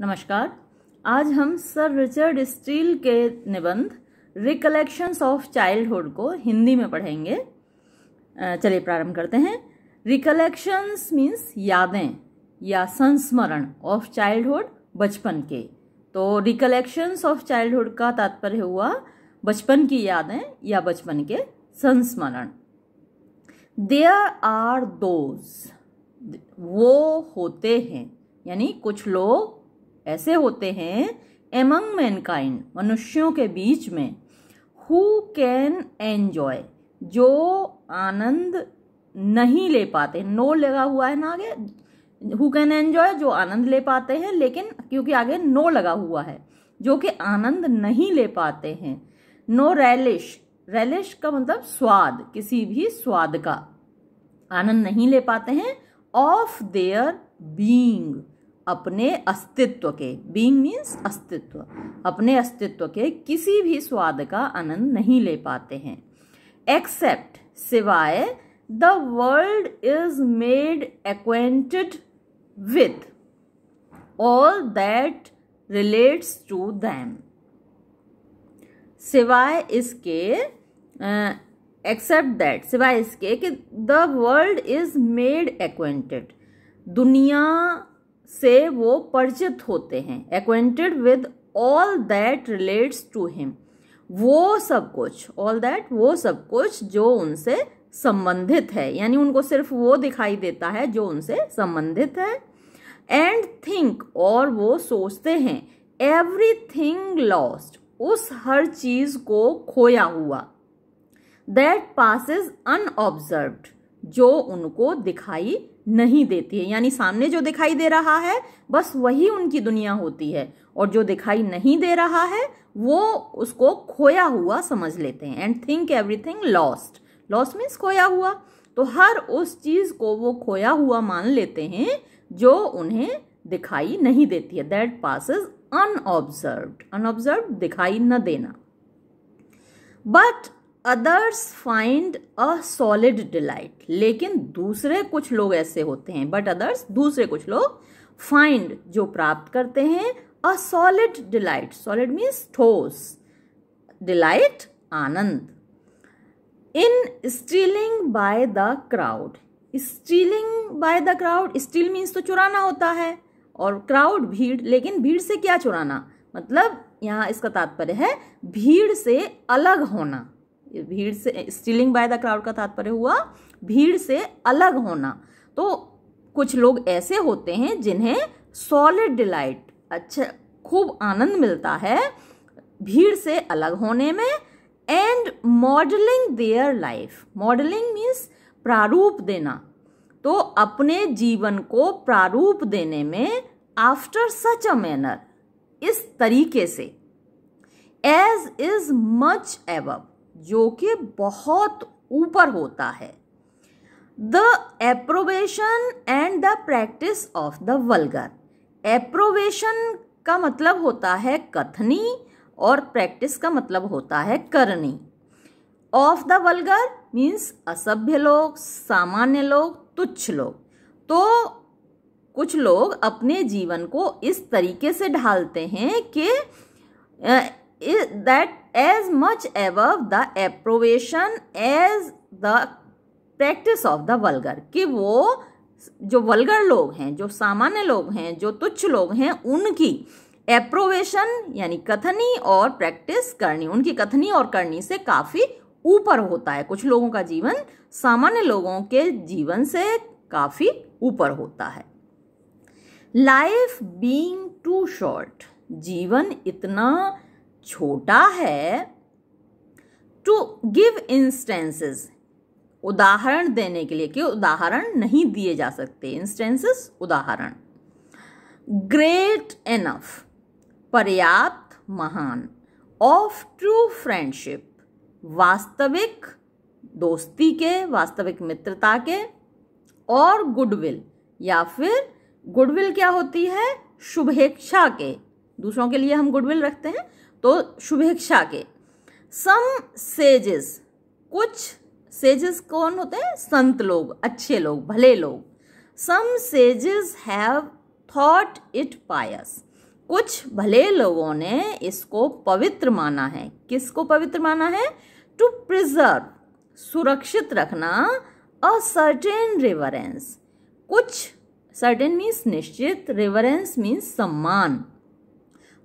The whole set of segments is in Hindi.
नमस्कार आज हम सर रिचर्ड स्टील के निबंध रिकलेक्शंस ऑफ चाइल्डहुड को हिंदी में पढ़ेंगे चलिए प्रारंभ करते हैं रिकलेक्शंस मीन्स यादें या संस्मरण ऑफ चाइल्डहुड बचपन के तो रिकलेक्शंस ऑफ चाइल्डहुड का तात्पर्य हुआ बचपन की यादें या बचपन के संस्मरण देयर आर दोज वो होते हैं यानी कुछ लोग ऐसे होते हैं एमंग मैनकाइंड मनुष्यों के बीच में हु कैन एन्जॉय जो आनंद नहीं ले पाते नो लगा हुआ है ना आगे हु कैन एन्जॉय जो आनंद ले पाते हैं लेकिन क्योंकि आगे नो लगा हुआ है जो कि आनंद नहीं ले पाते हैं नो रैलिश रैलिश का मतलब स्वाद किसी भी स्वाद का आनंद नहीं ले पाते हैं ऑफ देयर बींग अपने अस्तित्व के बींग मीन्स अस्तित्व अपने अस्तित्व के किसी भी स्वाद का आनंद नहीं ले पाते हैं एक्सेप्ट सिवाय the world is made acquainted with all that relates to them सिवाय इसके एक्सेप्ट दैट सिवाय इसके कि the world is made acquainted दुनिया से वो परिचित होते हैं acquainted with all that relates to him वो सब कुछ ऑल दैट वो सब कुछ जो उनसे संबंधित है यानी उनको सिर्फ वो दिखाई देता है जो उनसे संबंधित है एंड थिंक और वो सोचते हैं एवरी थिंग लॉस्ट उस हर चीज को खोया हुआ दैट पासिस अनऑब्जर्व्ड जो उनको दिखाई नहीं देती है यानी सामने जो दिखाई दे रहा है बस वही उनकी दुनिया होती है और जो दिखाई नहीं दे रहा है वो उसको खोया हुआ समझ लेते हैं and think everything lost lost means खोया हुआ तो हर उस चीज़ को वो खोया हुआ मान लेते हैं जो उन्हें दिखाई नहीं देती है दैट पासिस अनऑब्जर्व अनऑब्जर्व दिखाई न देना but others find a solid delight लेकिन दूसरे कुछ लोग ऐसे होते हैं बट अदर्स दूसरे कुछ लोग फाइंड जो प्राप्त करते हैं a solid delight solid means ठोस डिलाइट आनंद in stealing by the crowd stealing by the crowd steal means तो चुराना होता है और क्राउड भीड़ लेकिन भीड़ से क्या चुराना मतलब यहाँ इसका तात्पर्य है भीड़ से अलग होना भीड़ से स्टीलिंग बाय द क्राउड का तात्पर्य हुआ भीड़ से अलग होना तो कुछ लोग ऐसे होते हैं जिन्हें सॉलिड डिलाइट अच्छा खूब आनंद मिलता है भीड़ से अलग होने में and modelling their life modelling means प्रारूप देना तो अपने जीवन को प्रारूप देने में आफ्टर सच अ मैनर इस तरीके से एज इज मच एबव जो कि बहुत ऊपर होता है the approbation and the practice of the vulgar approbation का मतलब होता है कथनी और प्रैक्टिस का मतलब होता है करनी ऑफ द वल्गर मीन्स असभ्य लोग सामान्य लोग तुच्छ लोग तो कुछ लोग अपने जीवन को इस तरीके से ढालते हैं कि that as much above the approbation as the practice of the vulgar कि वो जो वलगर लोग हैं जो सामान्य लोग हैं जो तुच्छ लोग हैं उनकी एप्रोवेशन यानी कथनी और प्रैक्टिस करनी उनकी कथनी और करनी से काफ़ी ऊपर होता है कुछ लोगों का जीवन सामान्य लोगों के जीवन से काफ़ी ऊपर होता है लाइफ बीइंग टू शॉर्ट जीवन इतना छोटा है टू गिव इंस्टेंसेस उदाहरण देने के लिए कि उदाहरण नहीं दिए जा सकते इंस्टेंसेस उदाहरण ग्रेट एनफ पर्याप्त महान ऑफ ट्रू फ्रेंडशिप वास्तविक दोस्ती के वास्तविक मित्रता के और गुडविल या फिर गुडविल क्या होती है शुभेच्छा के दूसरों के लिए हम गुडविल रखते हैं तो शुभेच्छा के सम सेजेस कुछ सेजेस कौन होते हैं संत लोग अच्छे लोग भले लोग some sages have thought it pious कुछ भले लोगों ने इसको पवित्र माना है किसको पवित्र माना है टू प्रिजर्व सुरक्षित रखना अ सर्टेन रिवरेंस कुछ सर्टेन मीन्स निश्चित रेवरेंस मीन्स सम्मान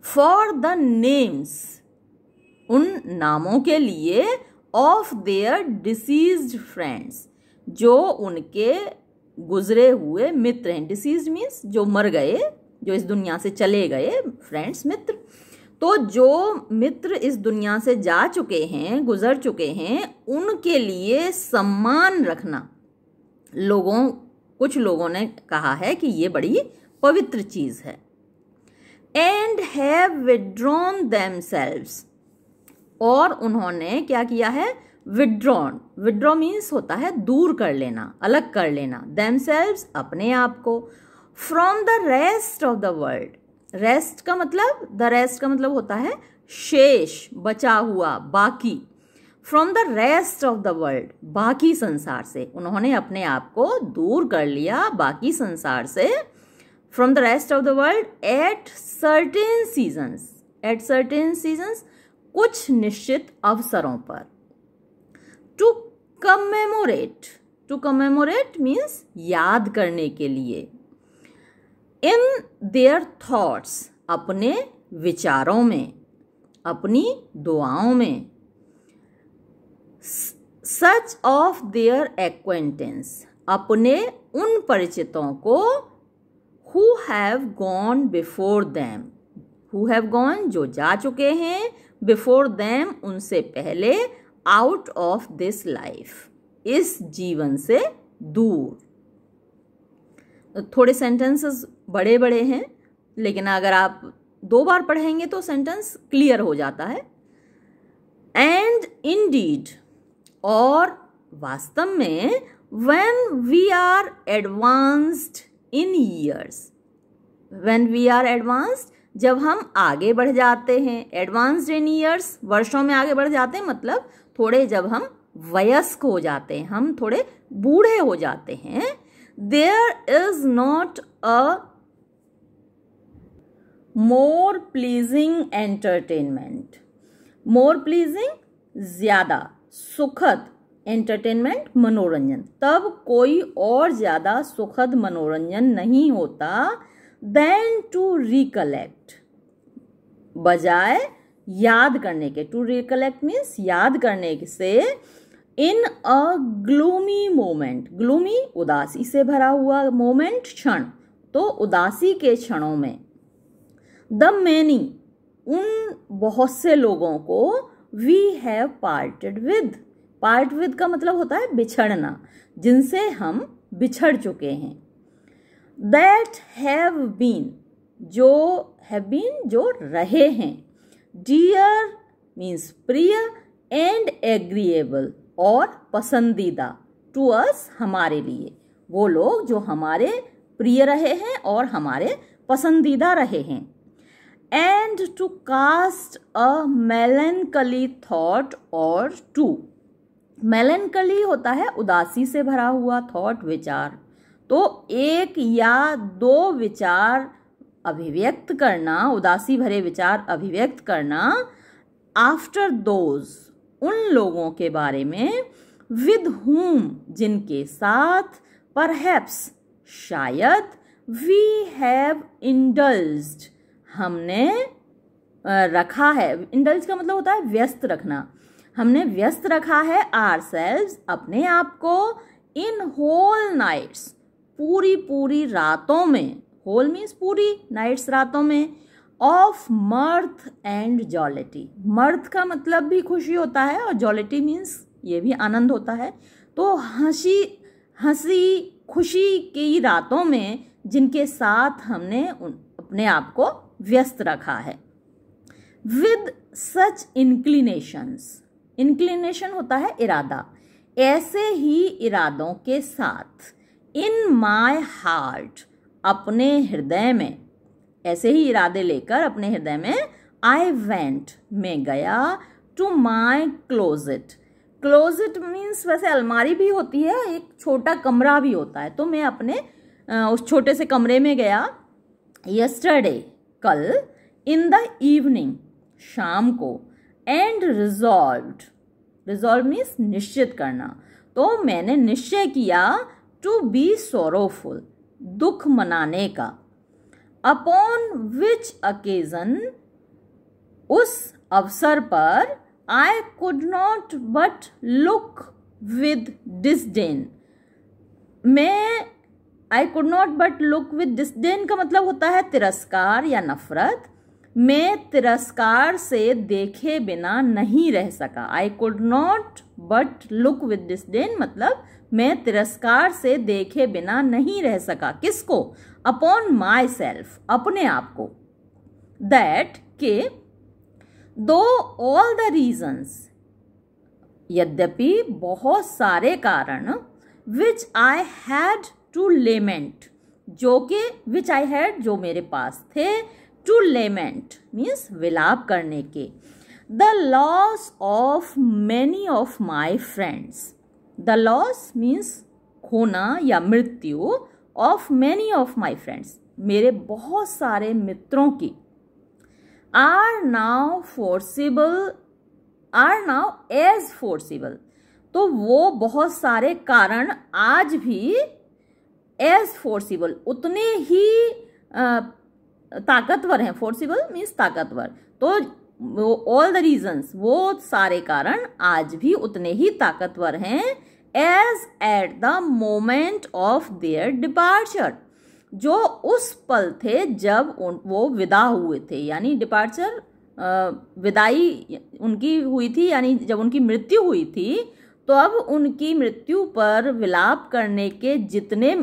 फॉर द नेम्स उन नामों के लिए ऑफ देयर डिसीज फ्रेंड्स जो उनके गुजरे हुए मित्र हैं डिसीज मीन्स जो मर गए जो इस दुनिया से चले गए फ्रेंड्स मित्र तो जो मित्र इस दुनिया से जा चुके हैं गुजर चुके हैं उनके लिए सम्मान रखना लोगों कुछ लोगों ने कहा है कि ये बड़ी पवित्र चीज़ है एंड हैव विड्रॉन देमसेल्व्स और उन्होंने क्या किया है विड्रॉन विड्रॉ मीन्स होता है दूर कर लेना अलग कर लेना देमसेल्व्स अपने आप को from the rest of the world rest का मतलब द रेस्ट का मतलब होता है शेष बचा हुआ बाकी from the rest of the world बाकी संसार से उन्होंने अपने आप को दूर कर लिया बाकी संसार से from the rest of the world at certain seasons at certain seasons कुछ निश्चित अवसरों पर to commemorate to commemorate means याद करने के लिए इन देअर थॉट्स अपने विचारों में अपनी दुआओं में सच ऑफ देयर एक्वेंटेंस अपने उन परिचितों को who have gone before them who have gone जो जा चुके हैं बिफोर दैम उनसे पहले आउट ऑफ दिस लाइफ इस जीवन से दूर थोड़े सेंटेंसेस बड़े बड़े हैं लेकिन अगर आप दो बार पढ़ेंगे तो सेंटेंस क्लियर हो जाता है एंड इन डीड और वास्तव में when we are advanced in years when we are advanced जब हम आगे बढ़ जाते हैं एडवांस्ड इन ईयर्स वर्षों में आगे बढ़ जाते हैं मतलब थोड़े जब हम वयस्क हो जाते हैं हम थोड़े बूढ़े हो जाते हैं there is not a more pleasing entertainment more pleasing ज़्यादा सुखद एंटरटेनमेंट मनोरंजन तब कोई और ज़्यादा सुखद मनोरंजन नहीं होता देन टू रिकलेक्ट बजाय याद करने के टू रिकलेक्ट मीन्स याद करने से in a gloomy moment gloomy उदासी से भरा हुआ मोमेंट क्षण तो उदासी के क्षणों में द मैनी उन बहुत से लोगों को we have parted with part with का मतलब होता है बिछड़ना जिनसे हम बिछड़ चुके हैं दैट हैव बीन जो हैव बीन जो रहे हैं डियर मीन्स प्रिय एंड एग्रीएबल और पसंदीदा टू अस हमारे लिए वो लोग जो हमारे प्रिय रहे हैं और हमारे पसंदीदा रहे हैं and to cast a melancholy thought और टू मेलनकली होता है उदासी से भरा हुआ थॉट विचार तो एक या दो विचार अभिव्यक्त करना उदासी भरे विचार अभिव्यक्त करना आफ्टर दोज उन लोगों के बारे में विद हुम जिनके साथ परहैप्स शायद वी हैव इंडल्ज हमने रखा है इंडल्ज का मतलब होता है व्यस्त रखना हमने व्यस्त रखा है आर सेल्व अपने आप को इन होल नाइट्स पूरी पूरी रातों में होल मीन्स पूरी नाइट्स रातों में ऑफ मर्थ एंड जॉलिटी मर्थ का मतलब भी खुशी होता है और जॉलिटी मीन्स ये भी आनंद होता है तो हंसी हंसी खुशी की रातों में जिनके साथ हमने उन, अपने आप को व्यस्त रखा है विद सच इंक्लिनेशंस इंक्लिनेशन होता है इरादा ऐसे ही इरादों के साथ इन माय हार्ट अपने हृदय में ऐसे ही इरादे लेकर अपने हृदय में आई वेंट में गया टू माई क्लोजिट क्लोजिट मीन्स वैसे अलमारी भी होती है एक छोटा कमरा भी होता है तो मैं अपने उस छोटे से कमरे में गया यस्टरडे कल इन द इवनिंग शाम को एंड रिजॉल्व रिजॉल्व मीन्स निश्चित करना तो मैंने निश्चय किया टू बी सोरोफुल दुख मनाने का अपॉन विच अकेजन उस अवसर पर I could not but look with disdain मैं I could not but look with disdain का मतलब होता है तिरस्कार या नफरत मैं तिरस्कार से देखे बिना नहीं रह सका I could not but look with disdain मतलब मैं तिरस्कार से देखे बिना नहीं रह सका किसको अपॉन माई सेल्फ अपने आप को दैट के दो ऑल द रीजन्स यद्यपि बहुत सारे कारण विच आई हैड टू लेमेंट जो कि विच आई हैड जो मेरे पास थे टू लेमेंट मीन्स विलाप करने के the loss of many of my friends the loss means खोना या मृत्यु of many of my friends मेरे बहुत सारे मित्रों की are now forcible are now as forcible तो वो बहुत सारे कारण आज भी एज फोर्सिबल उतने ही ताकतवर हैं फोर्सिबल मीन्स ताकतवर तो ऑल द रीजन्स वो सारे कारण आज भी उतने ही ताकतवर हैं as at the moment of their departure जो उस पल थे जब उन वो विदा हुए थे यानी डिपार्चर विदाई उनकी हुई थी यानी जब उनकी मृत्यु हुई थी तो अब उनकी मृत्यु पर विलाप करने के जितने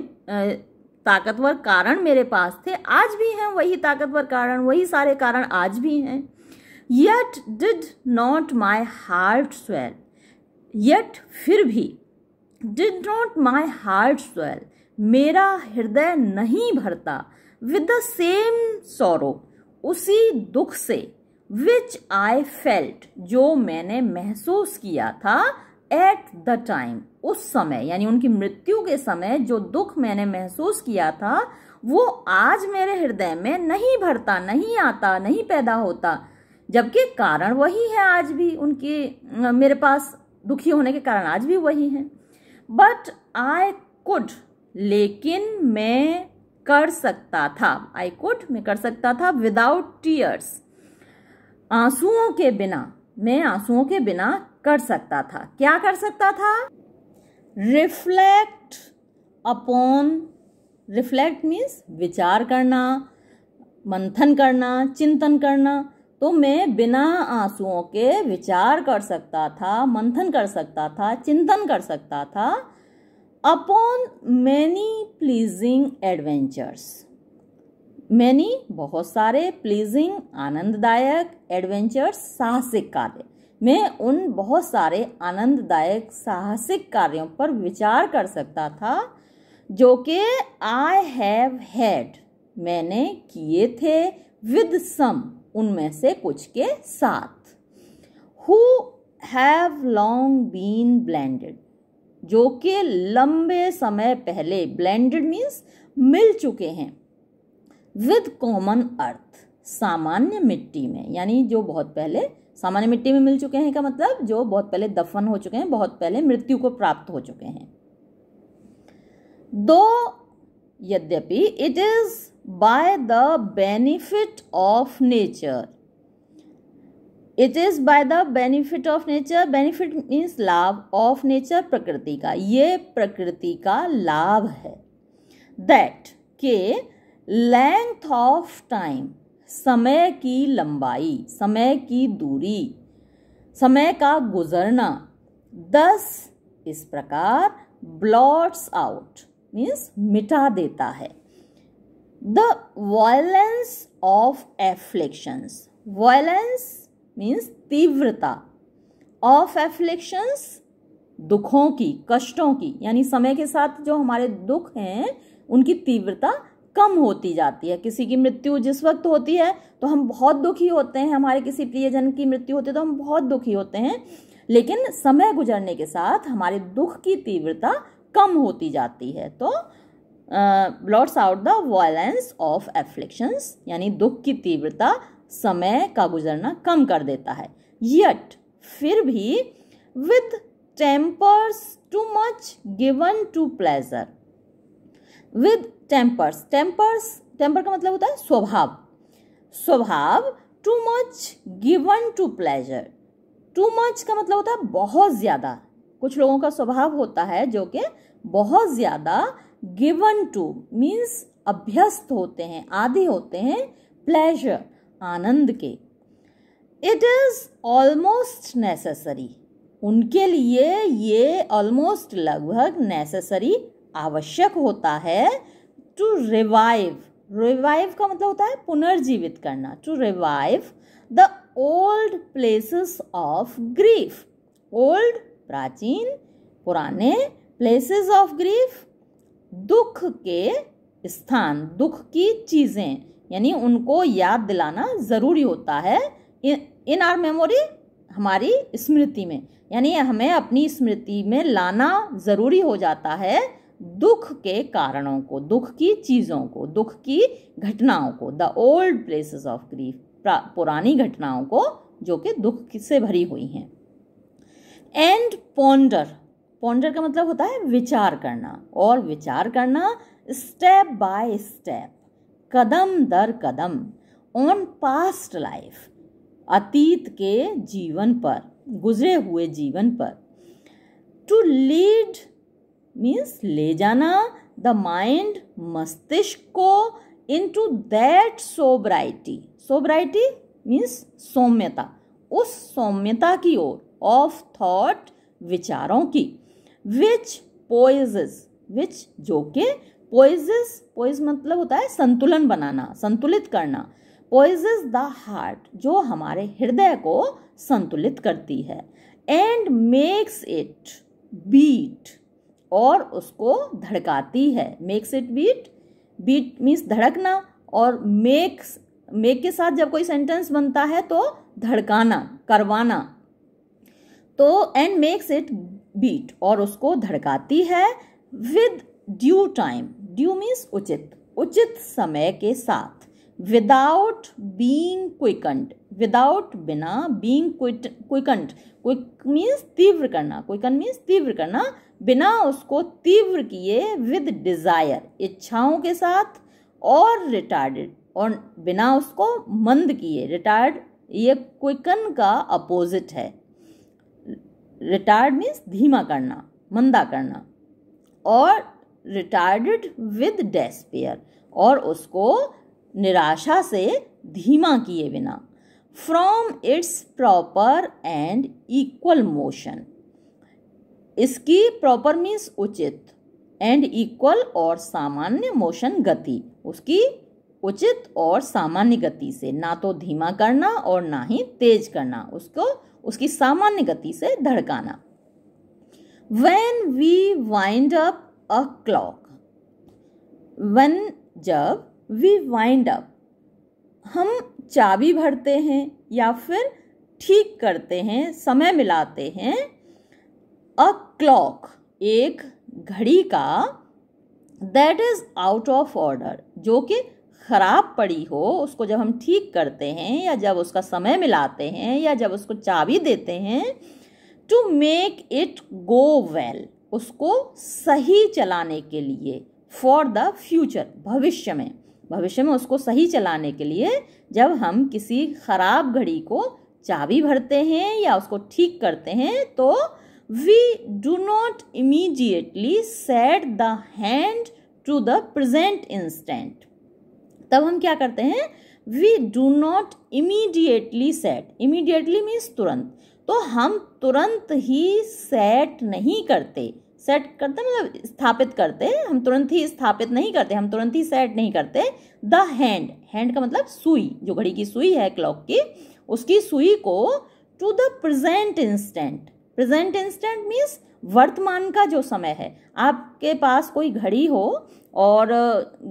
ताकतवर कारण मेरे पास थे आज भी हैं वही ताकतवर कारण वही सारे कारण आज भी हैं yet did not my heart swell yet फिर भी did not my heart swell मेरा हृदय नहीं भरता विद द सेम सोरो उसी दुख से विच आई फेल्ट जो मैंने महसूस किया था एट द टाइम उस समय यानी उनकी मृत्यु के समय जो दुख मैंने महसूस किया था वो आज मेरे हृदय में नहीं भरता नहीं आता नहीं पैदा होता जबकि कारण वही है आज भी उनके मेरे पास दुखी होने के कारण आज भी वही है बट आई कुड लेकिन मैं कर सकता था आई कुड मैं कर सकता था विदाउट टीयर्स आंसुओं के बिना मैं आंसुओं के बिना कर सकता था क्या कर सकता था रिफ्लेक्ट अपॉन रिफ्लेक्ट मीन्स विचार करना मंथन करना चिंतन करना तो मैं बिना आंसुओं के विचार कर सकता था मंथन कर सकता था चिंतन कर सकता था upon many pleasing adventures many बहुत सारे प्लीजिंग आनंददायक एडवेंचर्स साहसिक कार्य मैं उन बहुत सारे आनंददायक साहसिक कार्यों पर विचार कर सकता था जो कि आई हैव हैड मैंने किए थे विद सम उनमें से कुछ के साथ who have long been blended जो कि लंबे समय पहले ब्लेंडेड मीन्स मिल चुके हैं विद कॉमन अर्थ सामान्य मिट्टी में यानी जो बहुत पहले सामान्य मिट्टी में मिल चुके हैं का मतलब जो बहुत पहले दफन हो चुके हैं बहुत पहले मृत्यु को प्राप्त हो चुके हैं दो यद्यपि it is by the benefit of nature it is by the benefit of nature benefit means लाभ ऑफ नेचर प्रकृति का ये प्रकृति का लाभ है दैट के लेंथ ऑफ टाइम समय की लंबाई समय की दूरी समय का गुजरना दस इस प्रकार ब्लॉट्स आउट मीन्स मिटा देता है the violence of afflictions violence means तीव्रता ऑफ एफ्लिक्शंस दुखों की कष्टों की यानी समय के साथ जो हमारे दुख हैं उनकी तीव्रता कम होती जाती है किसी की मृत्यु जिस वक्त होती है तो हम बहुत दुखी होते हैं हमारे किसी प्रियजन की मृत्यु होती है तो हम बहुत दुखी होते हैं लेकिन समय गुजरने के साथ हमारे दुख की तीव्रता कम होती जाती है तो blots out the violence of afflictions यानी दुख की तीव्रता समय का गुजरना कम कर देता है यट फिर भी with tempers too much given to pleasure with tempers tempers temper का मतलब होता है स्वभाव स्वभाव too much given to pleasure too much का मतलब होता है बहुत ज़्यादा कुछ लोगों का स्वभाव होता है जो कि बहुत ज़्यादा गिवन टू मीन्स अभ्यस्त होते हैं आदि होते हैं प्लेजर आनंद के इट इज़ ऑलमोस्ट नेसेसरी उनके लिए ये ऑलमोस्ट लगभग नेसेसरी आवश्यक होता है टू रिवाइव रिवाइव का मतलब होता है पुनर्जीवित करना to revive the old places of grief old प्राचीन पुराने प्लेसेस ऑफ ग्रीफ दुख के स्थान दुख की चीज़ें यानी उनको याद दिलाना ज़रूरी होता है इन आर मेमोरी हमारी स्मृति में यानी हमें अपनी स्मृति में लाना ज़रूरी हो जाता है दुख के कारणों को दुख की चीज़ों को दुख की घटनाओं को the old places of grief पुरानी घटनाओं को जो कि दुख से भरी हुई हैं एंड पोंडर पॉन्डर का मतलब होता है विचार करना और विचार करना स्टेप बाय स्टेप कदम दर कदम ऑन पास्ट लाइफ अतीत के जीवन पर गुजरे हुए जीवन पर टू लीड मीन्स ले जाना द माइंड मस्तिष्क को into that sobriety sobriety means सौम्यता उस सौम्यता की ओर ऑफ थॉट विचारों की विच पोइजेस विच जो के पोइजेस पोइज मतलब होता है संतुलन बनाना संतुलित करना पोइजेस द हार्ट जो हमारे हृदय को संतुलित करती है एंड मेक्स इट बीट और उसको धड़काती है makes it beat beat means धड़कना और मेक्स मेक के साथ जब कोई सेंटेंस बनता है तो धड़काना करवाना तो एंड मेक्स इट बीट और उसको धड़काती है with due time due means उचित उचित समय के साथ विदाउट बींग क्विकंड विदाउट बिना बींग क्विकंड क्विक मीन्स तीव्र करना क्विकन मीन्स तीव्र करना बिना उसको तीव्र किए विद डिज़ायर इच्छाओं के साथ और रिटार्डेड और बिना उसको मंद किए रिटार्ड ये क्विकन का अपोजिट है रिटार्ड मीन्स धीमा करना मंदा करना और रिटार्डेड विद डेस्पेयर और उसको निराशा से धीमा किए बिना from its proper and equal motion इसकी प्रॉपर मीन्स उचित एंड इक्वल और सामान्य मोशन गति उसकी उचित और सामान्य गति से ना तो धीमा करना और ना ही तेज करना उसको उसकी सामान्य गति से धड़काना when we wind up a clock one जब वी वाइंड अप हम चाबी भरते हैं या फिर ठीक करते हैं समय मिलाते हैं अ क्लॉक एक घड़ी का that is out of order जो कि ख़राब पड़ी हो उसको जब हम ठीक करते हैं या जब उसका समय मिलाते हैं या जब उसको चाबी देते हैं to make it go well उसको सही चलाने के लिए फॉर द फ्यूचर भविष्य में भविष्य में उसको सही चलाने के लिए जब हम किसी ख़राब घड़ी को चाबी भरते हैं या उसको ठीक करते हैं तो we do not immediately set the hand to the present instant तब हम क्या करते हैं we do not immediately set immediately means तुरंत तो हम तुरंत ही सेट नहीं करते सेट करते मतलब स्थापित करते हम तुरंत ही स्थापित नहीं करते हम तुरंत ही सेट नहीं करते द हैंड हैंड का मतलब सुई जो घड़ी की सुई है क्लॉक की उसकी सुई को to the present instant present instant means वर्तमान का जो समय है आपके पास कोई घड़ी हो और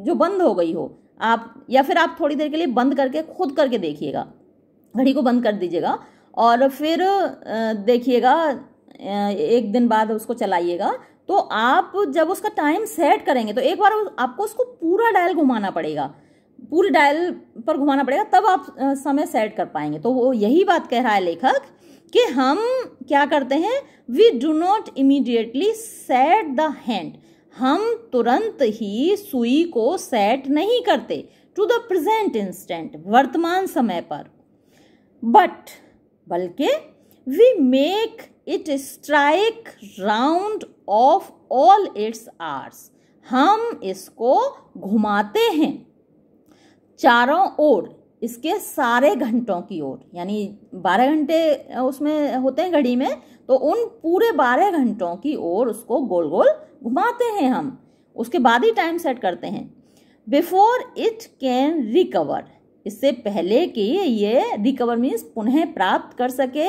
जो बंद हो गई हो आप या फिर आप थोड़ी देर के लिए बंद करके खुद करके देखिएगा घड़ी को बंद कर दीजिएगा और फिर देखिएगा एक दिन बाद उसको चलाइएगा तो आप जब उसका टाइम सेट करेंगे तो एक बार आपको उसको पूरा डायल घुमाना पड़ेगा पूरे डायल पर घुमाना पड़ेगा तब आप समय सेट कर पाएंगे तो वो यही बात कह रहा है लेखक कि हम क्या करते हैं we do not immediately set the hand हम तुरंत ही सुई को सेट नहीं करते टू द प्रेजेंट इंस्टेंट वर्तमान समय पर बट बल्कि we make it strike round of all its hours हम इसको घुमाते हैं चारों ओर इसके सारे घंटों की ओर यानी बारह घंटे उसमें होते हैं घड़ी में तो उन पूरे बारह घंटों की ओर उसको गोल गोल घुमाते हैं हम उसके बाद ही टाइम सेट करते हैं बिफोर इट कैन रिकवर इससे पहले कि ये रिकवर मीन्स पुनः प्राप्त कर सके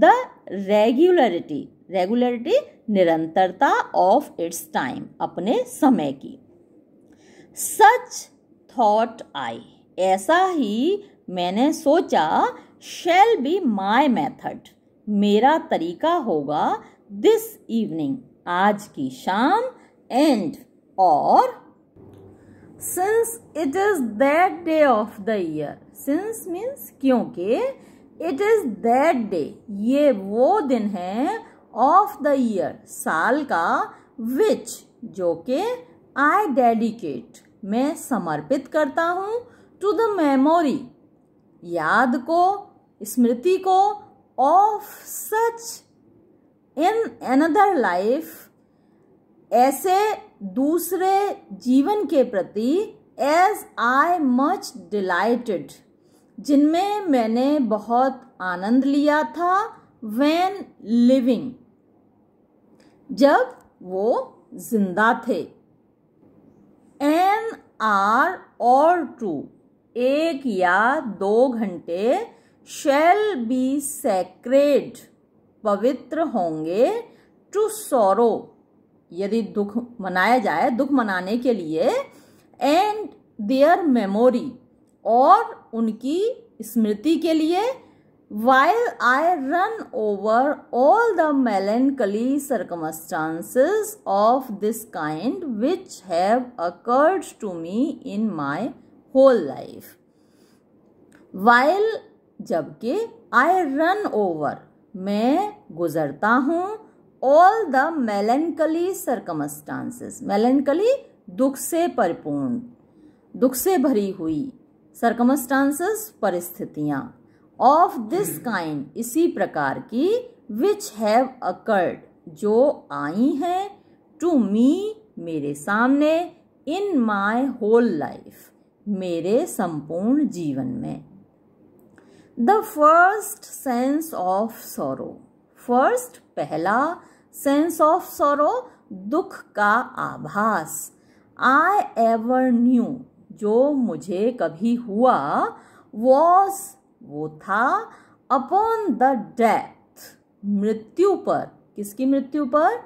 द रेगुलरिटी रेगुलरिटी निरंतरता ऑफ इट्स टाइम अपने समय की सच थॉट आई ऐसा ही मैंने सोचा शेल बी माई मैथड मेरा तरीका होगा दिस इवनिंग आज की शाम एंड और since it is that day of the year since means क्योंकि इट इज दैट डे ये वो दिन है ऑफ द ईयर साल का विच जो कि आई डेडिकेट मैं समर्पित करता हूँ टू द मेमोरी याद को स्मृति को of such in another life ऐसे दूसरे जीवन के प्रति एज आई मच डिलाइटेड जिनमें मैंने बहुत आनंद लिया था वैन लिविंग जब वो जिंदा थे एन आर और टू एक या दो घंटे शेल बी सेक्रेड पवित्र होंगे टू सोरो यदि दुख मनाया जाए दुख मनाने के लिए एंड देयर मेमोरी और उनकी स्मृति के लिए while I run over all the melancholy circumstances of this kind which have occurred to me in my whole life while जबकि आई रन ओवर मैं गुजरता हूँ all the melancholy circumstances melancholy दुख से परिपूर्ण दुख से भरी हुई सरकमस्टांसेस परिस्थितियाँ ऑफ दिस काइंड इसी प्रकार की विच हैव अकर्ड जो आई हैं टू मी मेरे सामने इन माई होल लाइफ मेरे संपूर्ण जीवन में the first sense of sorrow first पहला सेंस ऑफ सोरो दुख का आभास आई एवर न्यू जो मुझे कभी हुआ वॉज वो था अपॉन द डेथ मृत्यु पर किसकी मृत्यु पर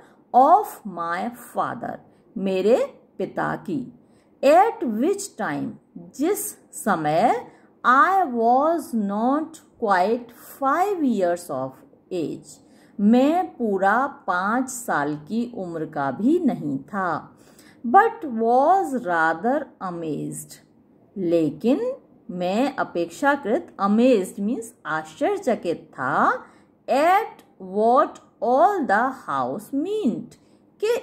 ऑफ माई फादर मेरे पिता की एट विच टाइम जिस समय I was not quite five years of age मैं पूरा पाँच साल की उम्र का भी नहीं था बट वॉज रादर अमेज्ड लेकिन मैं अपेक्षाकृत अमेज मीन्स आश्चर्यचकित था at what all the house meant कि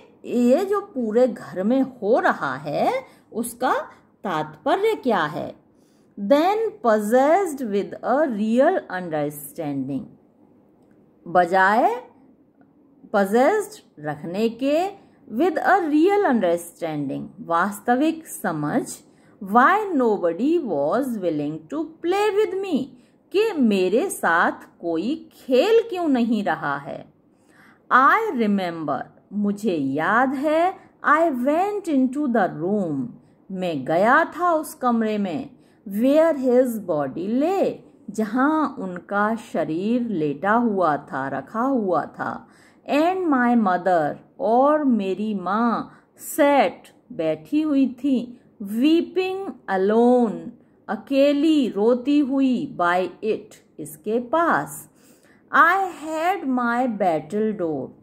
ये जो पूरे घर में हो रहा है उसका तात्पर्य क्या है than possessed with a real understanding बजाय पजेस्ड रखने के विद अ रियल अंडरस्टैंडिंग वास्तविक समझ why nobody was willing to play with me कि मेरे साथ कोई खेल क्यों नहीं रहा है आई रिमेम्बर मुझे याद है I went into the room मैं गया था उस कमरे में वेयर हिज बॉडी ले जहाँ उनका शरीर लेटा हुआ था रखा हुआ था एंड माई मदर और मेरी माँ सेट बैठी हुई थी वीपिंग अलोन अकेली रोती हुई बाय इट इसके पास I had my battledore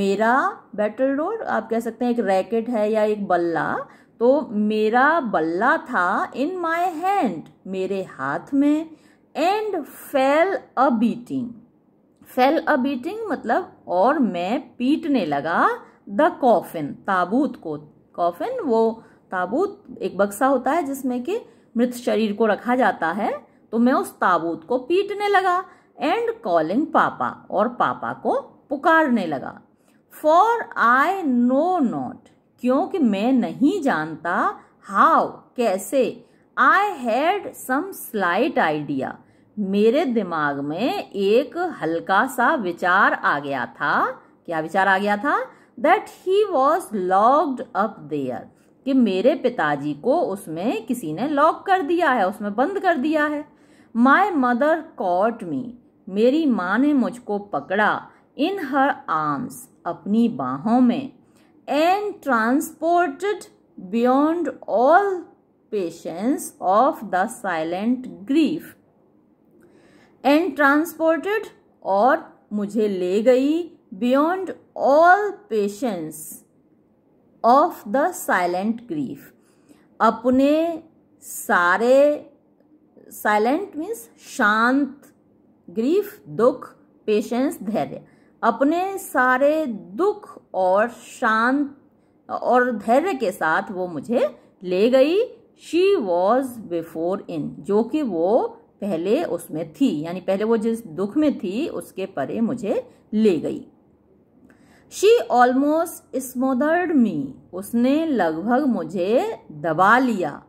मेरा बैटल डोर आप कह सकते हैं एक रैकेट है या एक बल्ला तो मेरा बल्ला था इन माय हैंड मेरे हाथ में and fell a beating fell a beating मतलब और मैं पीटने लगा द कॉफिन ताबूत को कॉफिन वो ताबूत एक बक्सा होता है जिसमें कि मृत शरीर को रखा जाता है तो मैं उस ताबूत को पीटने लगा एंड कॉलिंग पापा और पापा को पुकारने लगा फॉर आई नो नॉट क्योंकि मैं नहीं जानता हाउ कैसे I had some slight idea मेरे दिमाग में एक हल्का सा विचार आ गया था क्या विचार आ गया था that he was locked up there कि मेरे पिताजी को उसमें किसी ने लॉक कर दिया है उसमें बंद कर दिया है माई मदर कॉट मी मेरी माँ ने मुझको पकड़ा इन हर आर्म्स अपनी बाहों में and transported beyond all patience of the silent grief and transported और मुझे ले गई beyond all patience of the silent grief अपने सारे silent means शांत grief दुख patience धैर्य अपने सारे दुख और शांत और धैर्य के साथ वो मुझे ले गई शी वॉज बिफोर इन जो कि वो पहले उसमें थी यानी पहले वो जिस दुख में थी उसके परे मुझे ले गई शी ऑलमोस्ट स्मोदर्ड मी उसने लगभग मुझे दबा लिया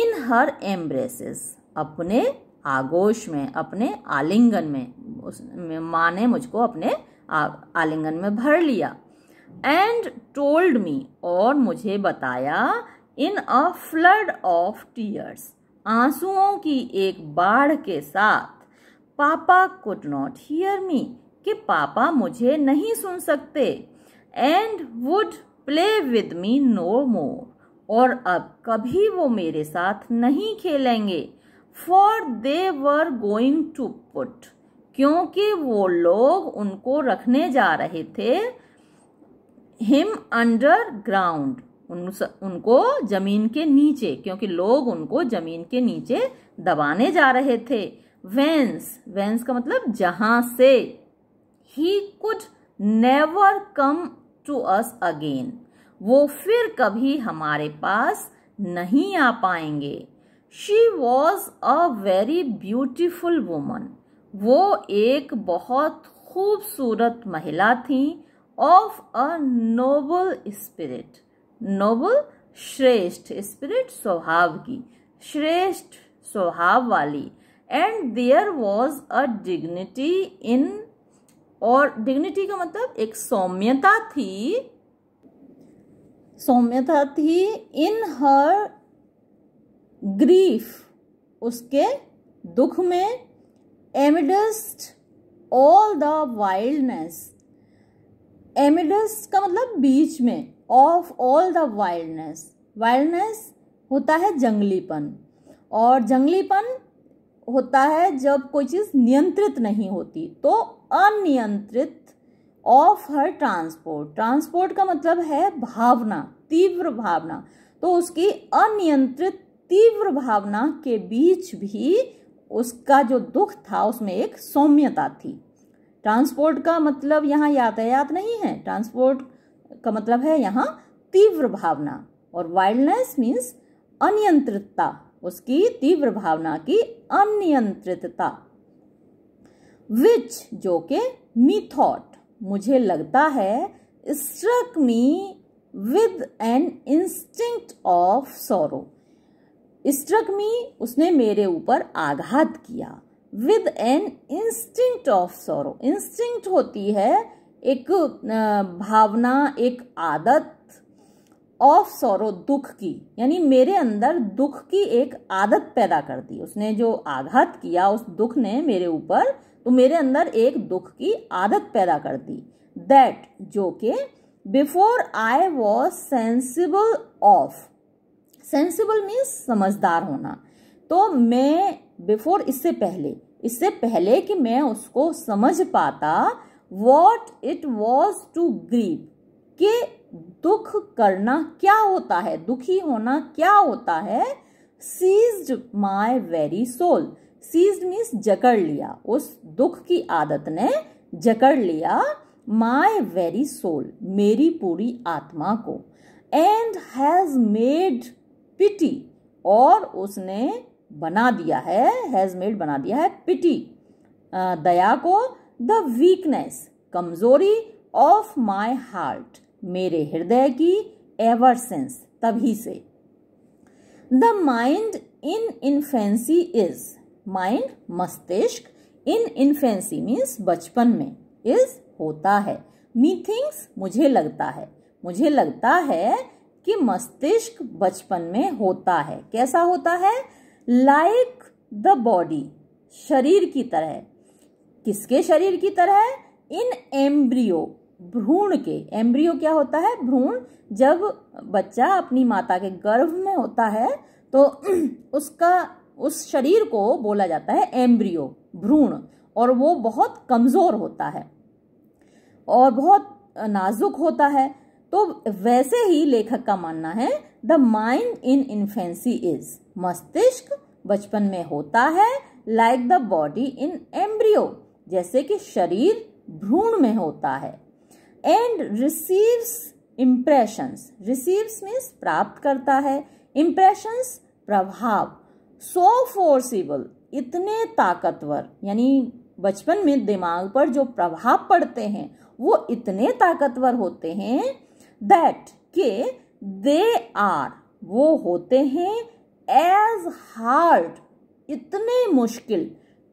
इन हर एम्ब्रेसेस अपने आगोश में अपने आलिंगन में उस माँ ने मुझको अपने आलिंगन में भर लिया एंड टोल्ड मी और मुझे बताया in a flood of tears आंसुओं की एक बाढ़ के साथ पापा कुड नॉट हियर मी कि पापा मुझे नहीं सुन सकते and would play with me no more और अब कभी वो मेरे साथ नहीं खेलेंगे for they were going to put क्योंकि वो लोग उनको रखने जा रहे थे हिम अंडर ग्राउंड उनको जमीन के नीचे क्योंकि लोग उनको जमीन के नीचे दबाने जा रहे थे वेंस वेंस का मतलब जहां से ही could never come to us again वो फिर कभी हमारे पास नहीं आ पाएंगे she was a very beautiful woman वो एक बहुत खूबसूरत महिला थी of a noble spirit noble श्रेष्ठ स्पिरिट स्वभाव की श्रेष्ठ स्वभाव वाली and there was a dignity in और डिग्निटी का मतलब एक सौम्यता थी सौम्यता थी इन हर ग्रीफ उसके दुख में amidst all the wildness amidst का मतलब बीच में of all the wildness wildness होता है जंगलीपन और जंगलीपन होता है जब कोई चीज़ नियंत्रित नहीं होती तो अनियंत्रित ऑफ हर ट्रांसपोर्ट ट्रांसपोर्ट का मतलब है भावना तीव्र भावना तो उसकी अनियंत्रित तीव्र भावना के बीच भी उसका जो दुख था उसमें एक सौम्यता थी ट्रांसपोर्ट का मतलब यहाँ यातायात नहीं है ट्रांसपोर्ट का मतलब है यहाँ तीव्र भावना और वाइल्डनेस मीन्स अनियंत्रितता उसकी तीव्र भावना की अनियंत्रितता विच जो के मी थॉट मुझे लगता है struck me with an instinct of sorrow struck me उसने मेरे ऊपर आघात किया with an instinct of sorrow instinct होती है एक भावना एक आदत ऑफ सोरो दुख की यानी मेरे अंदर दुख की एक आदत पैदा कर दी उसने जो आघात किया उस दुख ने मेरे ऊपर तो मेरे अंदर एक दुख की आदत पैदा कर दी दैट जो के before I was sensible of sensible means समझदार होना तो मैं बिफोर इससे पहले इससे पहले कि मैं उसको समझ पाता what it was to grieve कि दुख करना क्या होता है दुखी होना क्या होता है seized my very soul seized means जकड़ लिया उस दुख की आदत ने जकड़ लिया माई वेरी सोल मेरी पूरी आत्मा को एंड हैज मेड पिटी और उसने बना दिया है हैज मेड बना दिया है पिटी दया को द वीकनेस कमजोरी ऑफ माई हार्ट मेरे हृदय की एवर सेंस तभी से the mind in infancy is mind मस्तिष्क इन इन्फेंसी मीन्स बचपन में इज होता है मी थिंग्स मुझे लगता है मुझे लगता है कि मस्तिष्क बचपन में होता है कैसा होता है लाइक द बॉडी शरीर की तरह किसके शरीर की तरह इन एम्ब्रियो भ्रूण के एम्ब्रियो क्या होता है भ्रूण जब बच्चा अपनी माता के गर्भ में होता है तो उसका उस शरीर को बोला जाता है एम्ब्रियो भ्रूण और वो बहुत कमज़ोर होता है और बहुत नाजुक होता है तो वैसे ही लेखक का मानना है the mind in infancy is मस्तिष्क बचपन में होता है like the body in embryo जैसे कि शरीर भ्रूण में होता है and receives impressions receives means प्राप्त करता है इम्प्रेशंस प्रभाव सो फोर्सिबल इतने ताकतवर यानी बचपन में दिमाग पर जो प्रभाव पड़ते हैं वो इतने ताकतवर होते हैं दैट के दे आर वो होते हैं एज हार्ड इतने मुश्किल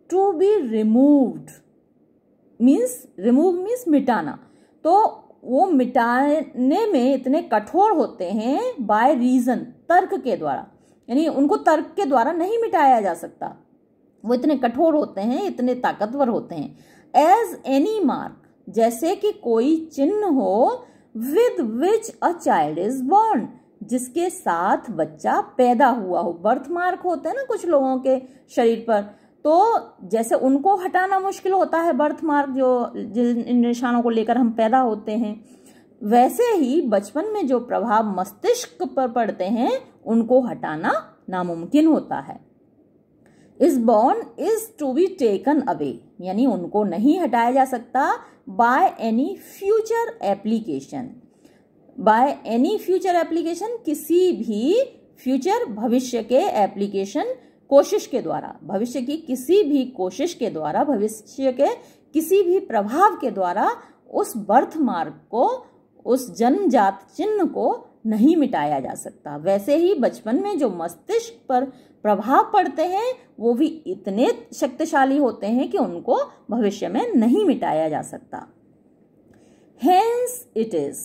to be removed means remove means मिटाना तो वो मिटाने में इतने कठोर होते हैं बाय रीज़न तर्क के द्वारा यानी उनको तर्क के द्वारा नहीं मिटाया जा सकता वो इतने कठोर होते हैं इतने ताकतवर होते हैं एज एनी मार्क जैसे कि कोई चिन्ह हो with which a child is born जिसके साथ बच्चा पैदा हुआ हो बर्थ मार्क होते हैं ना कुछ लोगों के शरीर पर तो जैसे उनको हटाना मुश्किल होता है बर्थ मार्क जो जिन निशानों को लेकर हम पैदा होते हैं वैसे ही बचपन में जो प्रभाव मस्तिष्क पर पड़ते हैं उनको हटाना नामुमकिन होता है is born is to be taken away यानी उनको नहीं हटाया जा सकता by any future application by any future application किसी भी फ्यूचर भविष्य के एप्लीकेशन कोशिश के द्वारा भविष्य की किसी भी कोशिश के द्वारा भविष्य के किसी भी प्रभाव के द्वारा उस बर्थ मार्क को उस जन्मजात चिन्ह को नहीं मिटाया जा सकता वैसे ही बचपन में जो मस्तिष्क पर प्रभाव पड़ते हैं वो भी इतने शक्तिशाली होते हैं कि उनको भविष्य में नहीं मिटाया जा सकता हेंस इट इज